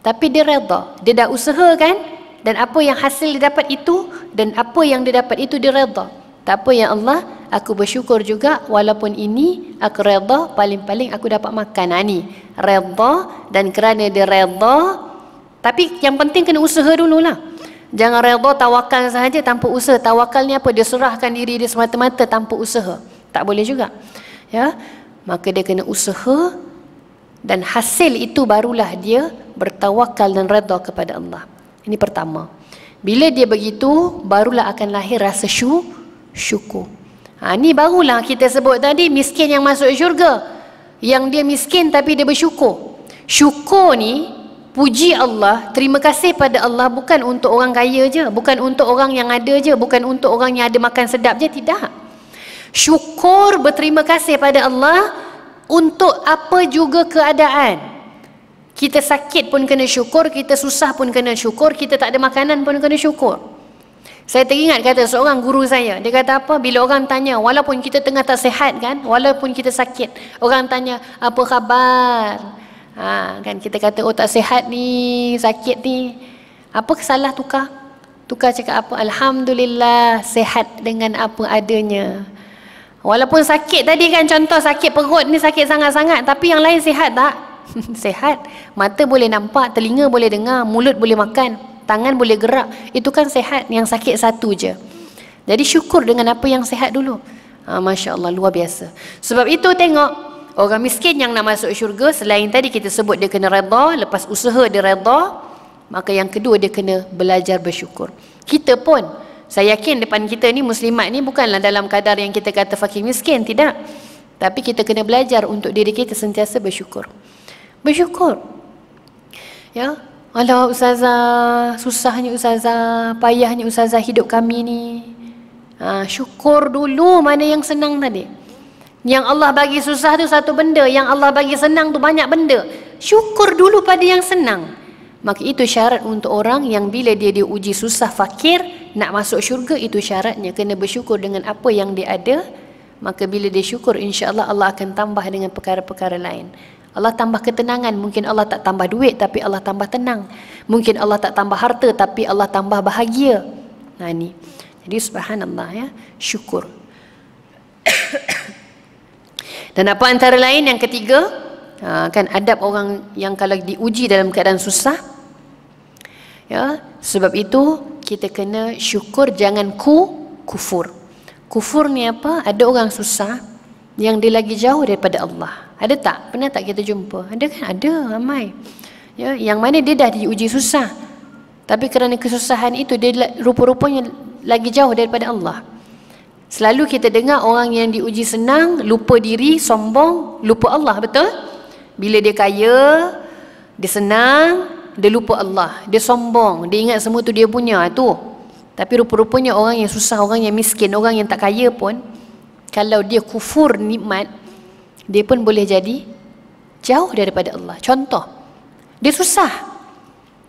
tapi dia redha. Dia dah usaha kan? Dan apa yang hasil dia dapat itu dan apa yang dia dapat itu dia redha. Tak apa ya Allah, aku bersyukur juga walaupun ini aku redha paling-paling aku dapat makan. Ha, ni, redha dan kerana dia redha tapi yang penting kena usaha dulu lah. Jangan redha tawakal sahaja tanpa usaha. Tawakal ni apa? Dia serahkan diri dia semata-mata tanpa usaha. Tak boleh juga. Ya. Maka dia kena usaha dan hasil itu barulah dia bertawakal dan redha kepada Allah. Ini pertama. Bila dia begitu, barulah akan lahir rasa syu, syukur. Ha, ini barulah kita sebut tadi, miskin yang masuk syurga. Yang dia miskin tapi dia bersyukur. Syukur ni, puji Allah, terima kasih pada Allah bukan untuk orang kaya je. Bukan untuk orang yang ada je. Bukan untuk orang yang ada makan sedap je. Tidak. Syukur berterima kasih pada Allah, untuk apa juga keadaan. Kita sakit pun kena syukur, kita susah pun kena syukur, kita tak ada makanan pun kena syukur. Saya teringat kata seorang guru saya, dia kata apa, bila orang tanya, walaupun kita tengah tak sihat kan, walaupun kita sakit, orang tanya, apa khabar? Ha, kan kita kata, oh tak sihat ni, sakit ni. Apa kesalah tukar? Tukar cakap apa? Alhamdulillah, sehat dengan apa adanya. Walaupun sakit tadi kan contoh sakit perut ni sakit sangat-sangat tapi yang lain sihat tak? [LAUGHS] sihat. Mata boleh nampak, telinga boleh dengar, mulut boleh makan, tangan boleh gerak. Itu kan sihat yang sakit satu je. Jadi syukur dengan apa yang sihat dulu. Ha, Masya Allah luar biasa. Sebab itu tengok orang miskin yang nak masuk syurga selain tadi kita sebut dia kena redha, lepas usaha dia redha, maka yang kedua dia kena belajar bersyukur. Kita pun saya yakin depan kita ni muslimat ni bukanlah dalam kadar yang kita kata fakir miskin, tidak. Tapi kita kena belajar untuk diri kita sentiasa bersyukur. Bersyukur. Ya. Allah ustazah, susahnya ustazah, payahnya ustazah hidup kami ni. Ha, syukur dulu mana yang senang tadi. Yang Allah bagi susah tu satu benda, yang Allah bagi senang tu banyak benda. Syukur dulu pada yang senang. Maka itu syarat untuk orang yang bila dia diuji susah fakir, nak masuk syurga itu syaratnya kena bersyukur dengan apa yang dia ada maka bila dia syukur insyaallah Allah akan tambah dengan perkara-perkara lain Allah tambah ketenangan mungkin Allah tak tambah duit tapi Allah tambah tenang mungkin Allah tak tambah harta tapi Allah tambah bahagia nah ni jadi subhanallah ya syukur [COUGHS] dan apa antara lain yang ketiga ha, kan adab orang yang kalau diuji dalam keadaan susah ya sebab itu kita kena syukur jangan ku kufur. Kufur ni apa? Ada orang susah yang dia lagi jauh daripada Allah. Ada tak? Pernah tak kita jumpa? Ada kan? Ada ramai. Ya, yang mana dia dah diuji susah. Tapi kerana kesusahan itu dia rupa-rupanya lagi jauh daripada Allah. Selalu kita dengar orang yang diuji senang, lupa diri, sombong, lupa Allah, betul? Bila dia kaya, dia senang, dia lupa Allah, dia sombong, dia ingat semua tu dia punya tu. Tapi rupa-rupanya orang yang susah, orang yang miskin, orang yang tak kaya pun kalau dia kufur nikmat, dia pun boleh jadi jauh daripada Allah. Contoh, dia susah.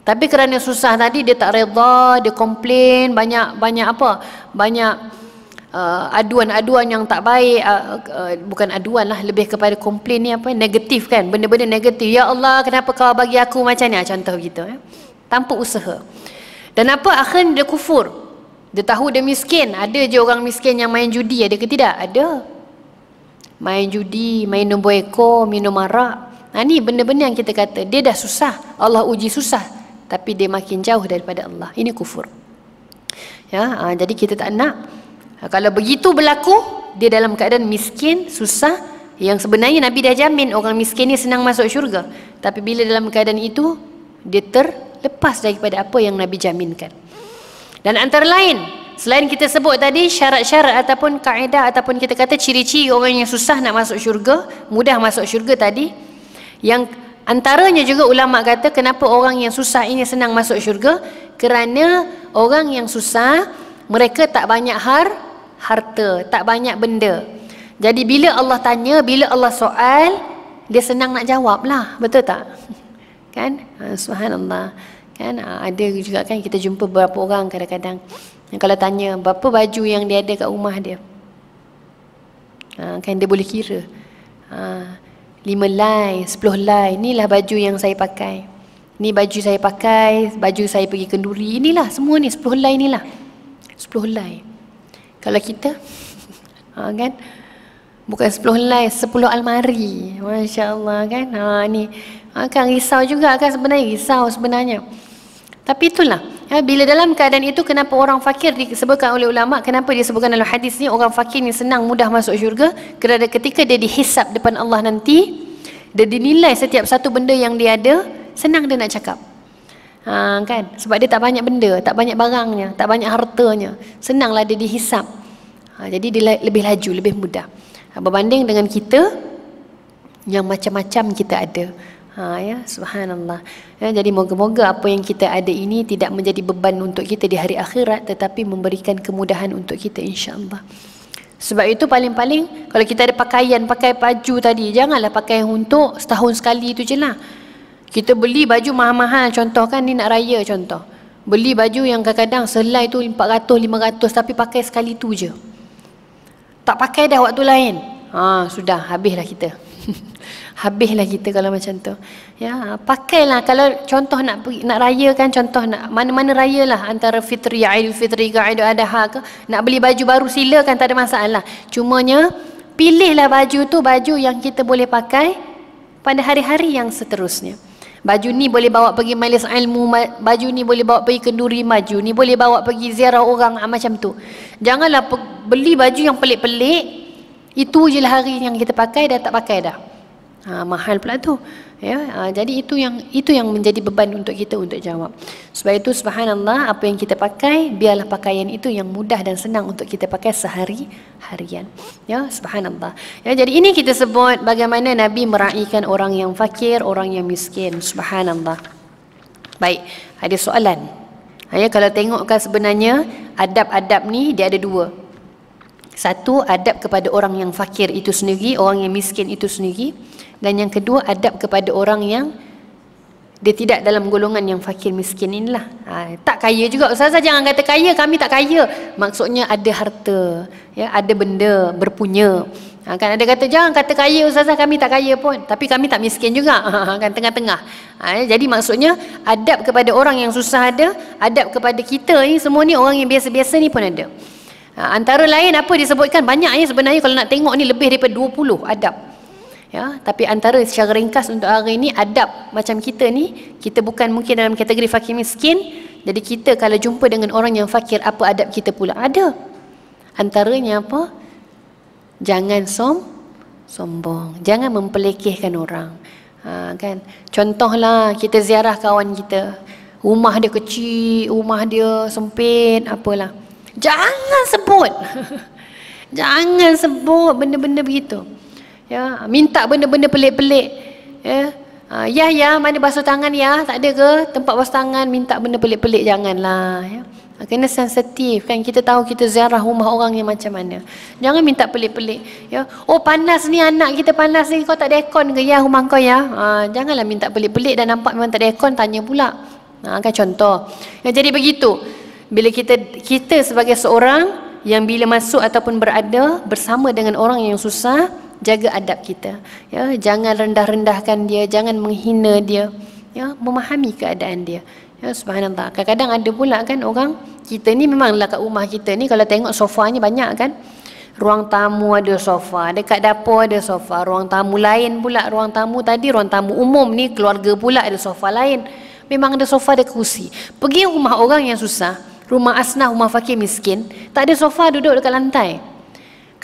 Tapi kerana susah tadi dia tak redha, dia komplain banyak-banyak apa? Banyak, banyak uh, aduan-aduan yang tak baik uh, uh, bukan aduan lah lebih kepada komplain ni apa negatif kan benda-benda negatif ya Allah kenapa kau bagi aku macam ni ah, contoh gitu eh? tanpa usaha dan apa akhirnya dia kufur dia tahu dia miskin ada je orang miskin yang main judi ada ke tidak ada main judi main nombor ekor minum marak. nah, ha, ni benda-benda yang kita kata dia dah susah Allah uji susah tapi dia makin jauh daripada Allah ini kufur ya ha, jadi kita tak nak Ha, kalau begitu berlaku, dia dalam keadaan miskin, susah. Yang sebenarnya Nabi dah jamin orang miskin ni senang masuk syurga. Tapi bila dalam keadaan itu, dia terlepas daripada apa yang Nabi jaminkan. Dan antara lain, selain kita sebut tadi syarat-syarat ataupun kaedah ataupun kita kata ciri-ciri orang yang susah nak masuk syurga, mudah masuk syurga tadi, yang antaranya juga ulama kata kenapa orang yang susah ini senang masuk syurga? Kerana orang yang susah, mereka tak banyak har, harta, tak banyak benda. Jadi bila Allah tanya, bila Allah soal, dia senang nak jawab lah. Betul tak? [LAUGHS] Kan? Ha, Subhanallah. Kan? Ha, ada juga kan kita jumpa beberapa orang kadang-kadang. Kalau tanya, berapa baju yang dia ada kat rumah dia? Ha, kan dia boleh kira. Ha, lima lai, sepuluh lai. Inilah baju yang saya pakai. Ini baju saya pakai, baju saya pergi kenduri. Inilah semua ni, sepuluh lai inilah. lah. 10 helai. Kalau kita ha, [LAUGHS] kan bukan 10 helai, 10 almari. Masya-Allah kan. Ha ni akan ah, ha, risau juga kan sebenarnya risau sebenarnya. Tapi itulah ya, bila dalam keadaan itu kenapa orang fakir disebutkan oleh ulama kenapa dia disebutkan dalam hadis ni orang fakir ni senang mudah masuk syurga kerana ketika dia dihisap depan Allah nanti dia dinilai setiap satu benda yang dia ada senang dia nak cakap Ha, kan? Sebab dia tak banyak benda, tak banyak barangnya, tak banyak hartanya. Senanglah dia dihisap. Ha, jadi dia lebih laju, lebih mudah. Ha, berbanding dengan kita yang macam-macam kita ada. Ha, ya, subhanallah. Ya, jadi moga-moga apa yang kita ada ini tidak menjadi beban untuk kita di hari akhirat tetapi memberikan kemudahan untuk kita insya-Allah. Sebab itu paling-paling kalau kita ada pakaian, pakai baju tadi, janganlah pakai untuk setahun sekali itu je lah. Kita beli baju mahal-mahal contoh kan ni nak raya contoh. Beli baju yang kadang-kadang selai tu 400 500 tapi pakai sekali tu je. Tak pakai dah waktu lain. Ha sudah habislah kita. [LAUGHS] habislah kita kalau macam tu. Ya, pakailah kalau contoh nak pergi nak raya kan contoh nak mana-mana rayalah antara Fitri, Aidil Fitri ke Aidiladha ke nak beli baju baru silakan tak ada masalah. Cumanya pilihlah baju tu baju yang kita boleh pakai pada hari-hari yang seterusnya. Baju ni boleh bawa pergi majlis ilmu, baju ni boleh bawa pergi kenduri maju, ni boleh bawa pergi ziarah orang ah, macam tu. Janganlah beli baju yang pelik-pelik. Itu je lah hari yang kita pakai dah tak pakai dah. Ha, mahal pula tu. Ya, ha, jadi itu yang itu yang menjadi beban untuk kita untuk jawab. Sebab itu subhanallah apa yang kita pakai biarlah pakaian itu yang mudah dan senang untuk kita pakai sehari harian. Ya, subhanallah. Ya, jadi ini kita sebut bagaimana Nabi meraikan orang yang fakir, orang yang miskin. Subhanallah. Baik, ada soalan. Ha, ya, kalau tengokkan sebenarnya adab-adab ni dia ada dua. Satu, adab kepada orang yang fakir itu sendiri, orang yang miskin itu sendiri dan yang kedua adab kepada orang yang dia tidak dalam golongan yang fakir miskin inilah. Ha, tak kaya juga. Ustazah jangan kata kaya, kami tak kaya. Maksudnya ada harta, ya, ada benda, berpunya. Ha, kan ada kata jangan kata kaya ustazah kami tak kaya pun tapi kami tak miskin juga [LAUGHS] ha, kan tengah-tengah ha, ya, jadi maksudnya adab kepada orang yang susah ada adab kepada kita ini semua ni orang yang biasa-biasa ni pun ada ha, antara lain apa disebutkan banyak sebenarnya kalau nak tengok ni lebih daripada 20 adab Ya, tapi antara secara ringkas untuk hari ini adab macam kita ni, kita bukan mungkin dalam kategori fakir miskin. Jadi kita kalau jumpa dengan orang yang fakir, apa adab kita pula? Ada. Antaranya apa? Jangan som sombong. Jangan mempelekehkan orang. Ha, kan? Contohlah kita ziarah kawan kita. Rumah dia kecil, rumah dia sempit, apalah. Jangan sebut. [LAUGHS] Jangan sebut benda-benda begitu. Ya, minta benda-benda pelik-pelik. Ya. Ha, ya, ya, mana basuh tangan ya? Tak ada ke tempat basuh tangan? Minta benda pelik-pelik janganlah. Ya. Ha, kena sensitif kan kita tahu kita ziarah rumah orang yang macam mana. Jangan minta pelik-pelik. Ya. Oh panas ni anak kita panas ni kau tak ada aircon ke ya rumah kau ya? Ha, janganlah minta pelik-pelik dan nampak memang tak ada aircon tanya pula. Ha, kan contoh. Ya, jadi begitu. Bila kita kita sebagai seorang yang bila masuk ataupun berada bersama dengan orang yang susah, jaga adab kita ya jangan rendah-rendahkan dia jangan menghina dia ya memahami keadaan dia ya subhanallah kadang-kadang ada pula kan orang kita ni memanglah kat rumah kita ni kalau tengok sofanya banyak kan ruang tamu ada sofa dekat dapur ada sofa ruang tamu lain pula ruang tamu tadi ruang tamu umum ni keluarga pula ada sofa lain memang ada sofa ada kerusi pergi rumah orang yang susah rumah asnah rumah fakir miskin tak ada sofa duduk dekat lantai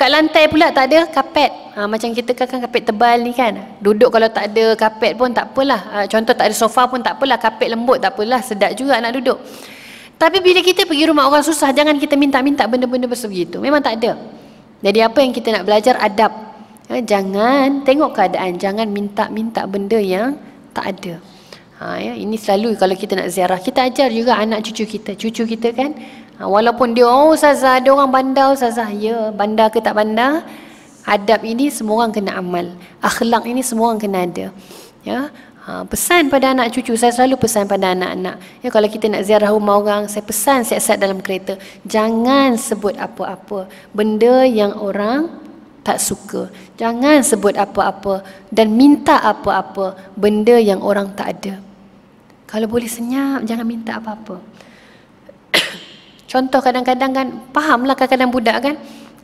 Kat lantai pula tak ada kapet. Ha, macam kita kan, kapet tebal ni kan. Duduk kalau tak ada kapet pun tak apalah. Ha, contoh tak ada sofa pun tak apalah. Kapet lembut tak apalah. Sedap juga nak duduk. Tapi bila kita pergi rumah orang susah, jangan kita minta-minta benda-benda begitu. Memang tak ada. Jadi apa yang kita nak belajar? Adab. Ha, jangan tengok keadaan. Jangan minta-minta benda yang tak ada. Ha, ya. Ini selalu kalau kita nak ziarah. Kita ajar juga anak cucu kita. Cucu kita kan Ha, walaupun dia, oh Ustazah, ada orang bandar Ustazah. Ya, bandar ke tak bandar? Adab ini semua orang kena amal. Akhlak ini semua orang kena ada. Ya, ha, pesan pada anak cucu, saya selalu pesan pada anak-anak. Ya, kalau kita nak ziarah rumah orang, saya pesan siap-siap dalam kereta. Jangan sebut apa-apa. Benda yang orang tak suka. Jangan sebut apa-apa dan minta apa-apa benda yang orang tak ada. Kalau boleh senyap, jangan minta apa-apa. Contoh kadang-kadang kan, lah kadang-kadang budak kan.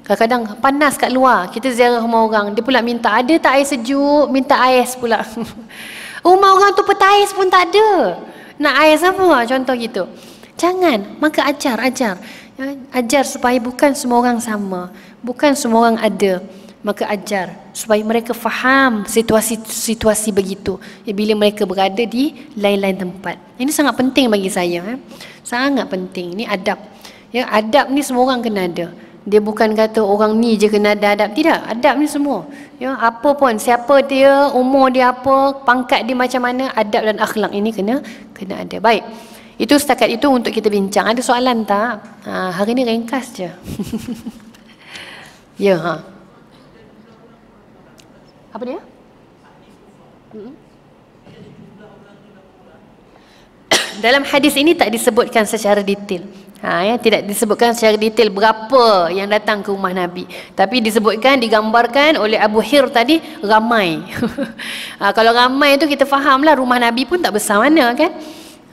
Kadang-kadang panas kat luar, kita ziarah rumah orang. Dia pula minta, ada tak air sejuk? Minta ais pula. [LAUGHS] rumah orang tu petais pun tak ada. Nak ais apa? Contoh gitu. Jangan, maka ajar, ajar. Ya, ajar supaya bukan semua orang sama. Bukan semua orang ada. Maka ajar supaya mereka faham situasi-situasi begitu. Ya, bila mereka berada di lain-lain tempat. Ini sangat penting bagi saya. Eh. Sangat penting. Ini adab. Ya, adab ni semua orang kena ada. Dia bukan kata orang ni je kena ada adab. Tidak, adab ni semua. Ya, apa pun, siapa dia, umur dia apa, pangkat dia macam mana, adab dan akhlak ini kena kena ada. Baik. Itu setakat itu untuk kita bincang. Ada soalan tak? Ha, hari ni ringkas je. [LAUGHS] ya, ha. Apa dia? Hmm? [COUGHS] Dalam hadis ini tak disebutkan secara detail. Ha, ya, tidak disebutkan secara detail berapa yang datang ke rumah Nabi. Tapi disebutkan, digambarkan oleh Abu Hir tadi, ramai. [LAUGHS] ha, kalau ramai itu kita fahamlah rumah Nabi pun tak besar mana kan.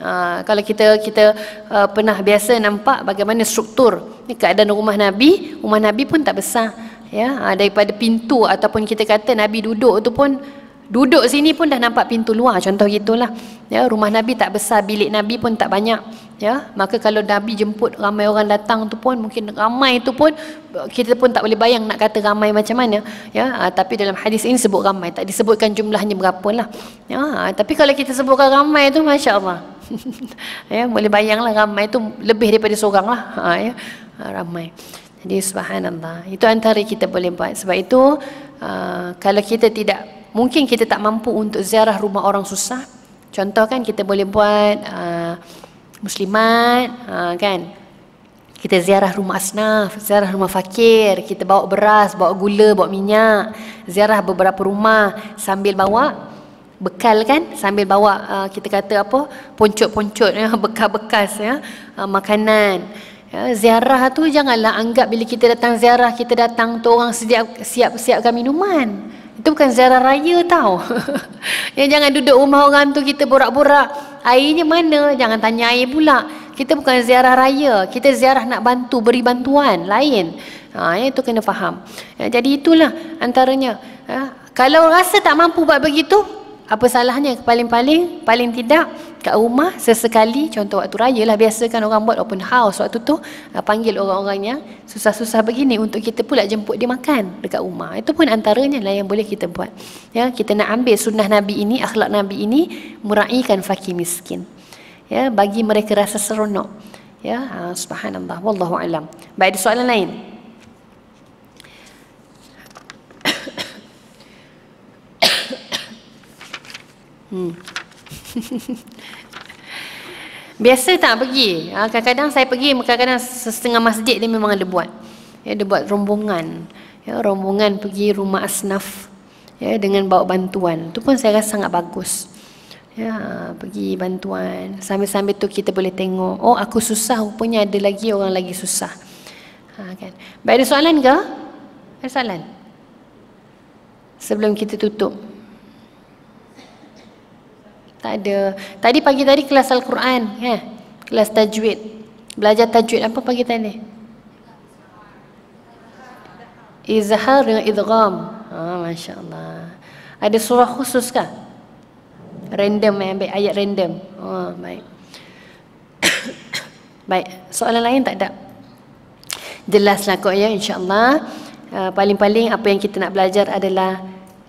Ha, kalau kita kita uh, pernah biasa nampak bagaimana struktur ni keadaan rumah Nabi, rumah Nabi pun tak besar. Ya, ha, daripada pintu ataupun kita kata Nabi duduk tu pun Duduk sini pun dah nampak pintu luar contoh gitulah. Ya, rumah Nabi tak besar, bilik Nabi pun tak banyak. Ya, maka kalau Nabi jemput ramai orang datang tu pun mungkin ramai tu pun kita pun tak boleh bayang nak kata ramai macam mana. Ya, ah, tapi dalam hadis ini sebut ramai, tak disebutkan jumlahnya berapa lah. Ya, ah, tapi kalau kita sebutkan ramai tu masya-Allah. [LAUGHS] ya, boleh bayanglah ramai tu lebih daripada seorang lah. Ha, ya. Ah, ramai. Jadi subhanallah. Itu antara kita boleh buat. Sebab itu uh, kalau kita tidak mungkin kita tak mampu untuk ziarah rumah orang susah. Contoh kan kita boleh buat uh, muslimat uh, kan. Kita ziarah rumah asnaf, ziarah rumah fakir, kita bawa beras, bawa gula, bawa minyak, ziarah beberapa rumah sambil bawa bekal kan sambil bawa uh, kita kata apa poncut-poncut ya [LAUGHS] bekas-bekas ya uh, makanan ya, ziarah tu janganlah anggap bila kita datang ziarah kita datang tu orang siap siap siapkan minuman itu bukan ziarah raya tau. [LAUGHS] yang jangan duduk rumah orang tu kita borak-borak. Airnya mana? Jangan tanya air pula. Kita bukan ziarah raya. Kita ziarah nak bantu, beri bantuan lain. Ha, ya, itu kena faham. Ya, jadi itulah antaranya. Ha, kalau rasa tak mampu buat begitu, apa salahnya paling-paling paling tidak kat rumah sesekali contoh waktu raya lah biasakan orang buat open house waktu tu ah, panggil orang-orang yang susah-susah begini untuk kita pula jemput dia makan dekat rumah itu pun antaranya lah yang boleh kita buat ya kita nak ambil sunnah nabi ini akhlak nabi ini meraikan fakir miskin ya bagi mereka rasa seronok ya ah, subhanallah wallahu alam baik ada soalan lain Hmm. [LAUGHS] Biasa tak pergi? Ah, kadang-kadang saya pergi, kadang-kadang setengah masjid dia memang ada buat. Ya, dia buat rombongan. Ya, rombongan pergi rumah asnaf ya, dengan bawa bantuan. Itu pun saya rasa sangat bagus. Ya, pergi bantuan. Sambil-sambil tu kita boleh tengok. Oh, aku susah. Rupanya ada lagi orang lagi susah. Ha, kan. Baik, ada soalan ke? Ada soalan? Sebelum kita tutup. Tak ada. Tadi pagi tadi kelas Al-Quran, ya. Kelas tajwid. Belajar tajwid apa pagi tadi? Izhar dengan idgham. Ah, oh, masya-Allah. Ada surah khusus kah? Random eh, ambil ayat random. Oh, baik. [COUGHS] baik, soalan lain tak ada. Jelaslah kau ya insyaAllah. allah uh, paling-paling apa yang kita nak belajar adalah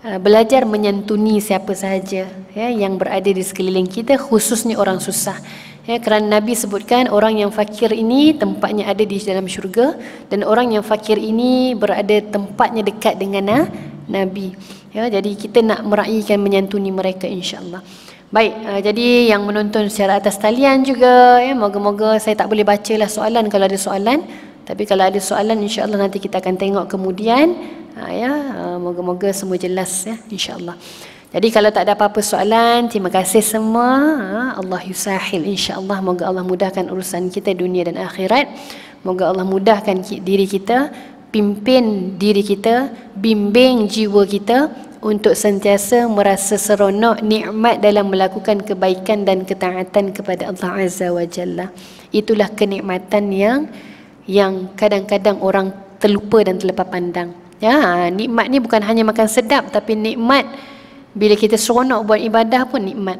Eh, belajar menyentuni siapa sahaja ya yang berada di sekeliling kita khususnya orang susah ya kerana nabi sebutkan orang yang fakir ini tempatnya ada di dalam syurga dan orang yang fakir ini berada tempatnya dekat dengan ha, nabi ya jadi kita nak meraihkan menyentuni mereka insyaallah Baik, eh, jadi yang menonton secara atas talian juga ya moga-moga saya tak boleh baca lah soalan kalau ada soalan tapi kalau ada soalan insya-Allah nanti kita akan tengok kemudian. Ha, ya, ha, moga-moga semua jelas ya insya-Allah. Jadi kalau tak ada apa-apa soalan, terima kasih semua. Ha, Allah yusahil insya-Allah moga Allah mudahkan urusan kita dunia dan akhirat. Moga Allah mudahkan diri kita, pimpin diri kita, bimbing jiwa kita untuk sentiasa merasa seronok nikmat dalam melakukan kebaikan dan ketaatan kepada Allah Azza wa Jalla. Itulah kenikmatan yang yang kadang-kadang orang terlupa dan terlepas pandang. Ya, nikmat ni bukan hanya makan sedap tapi nikmat bila kita seronok buat ibadah pun nikmat.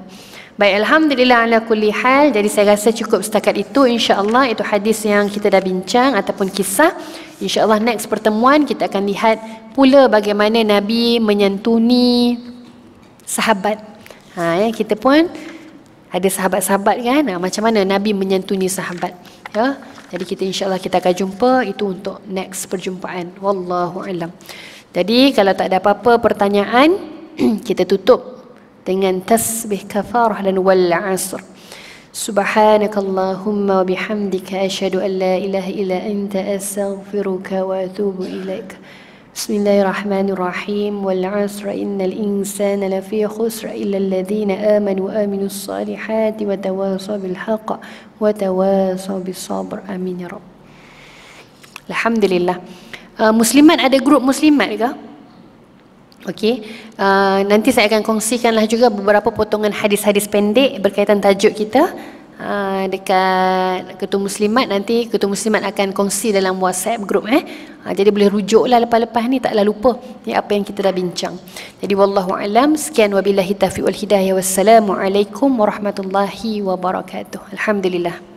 Baik alhamdulillah ala kulli hal. Jadi saya rasa cukup setakat itu insya-Allah itu hadis yang kita dah bincang ataupun kisah. Insya-Allah next pertemuan kita akan lihat pula bagaimana Nabi menyantuni sahabat. Ha ya kita pun ada sahabat-sahabat kan. Ha, macam mana Nabi menyantuni sahabat? Ya. Jadi kita insyaAllah kita akan jumpa itu untuk next perjumpaan. Wallahu a'lam. Jadi kalau tak ada apa-apa pertanyaan, [CLEARS THROAT] kita tutup dengan tasbih kafarah dan wal asr. سبحانك bihamdika وبحمدك اشهد ان لا اله الا انت استغفرك واتوب اليك بسم الله الرحمن الرحيم والعصر إن الإنسان لفي خسر إلا الذين آمنوا وآمنوا الصالحات وتواصوا بالحق وتواصوا بالصبر أمين رب الحمد لله مسلمان ada group مسلمان ke? Okey, uh, nanti saya akan kongsikanlah juga beberapa potongan hadis-hadis pendek berkaitan tajuk kita uh, dekat ketua muslimat nanti ketua muslimat akan kongsi dalam WhatsApp group eh. Uh, jadi boleh rujuklah lepas-lepas ni taklah lupa ni apa yang kita dah bincang. Jadi wallahu alam sekian wabillahi taufiq wal hidayah wassalamu alaikum warahmatullahi wabarakatuh. Alhamdulillah.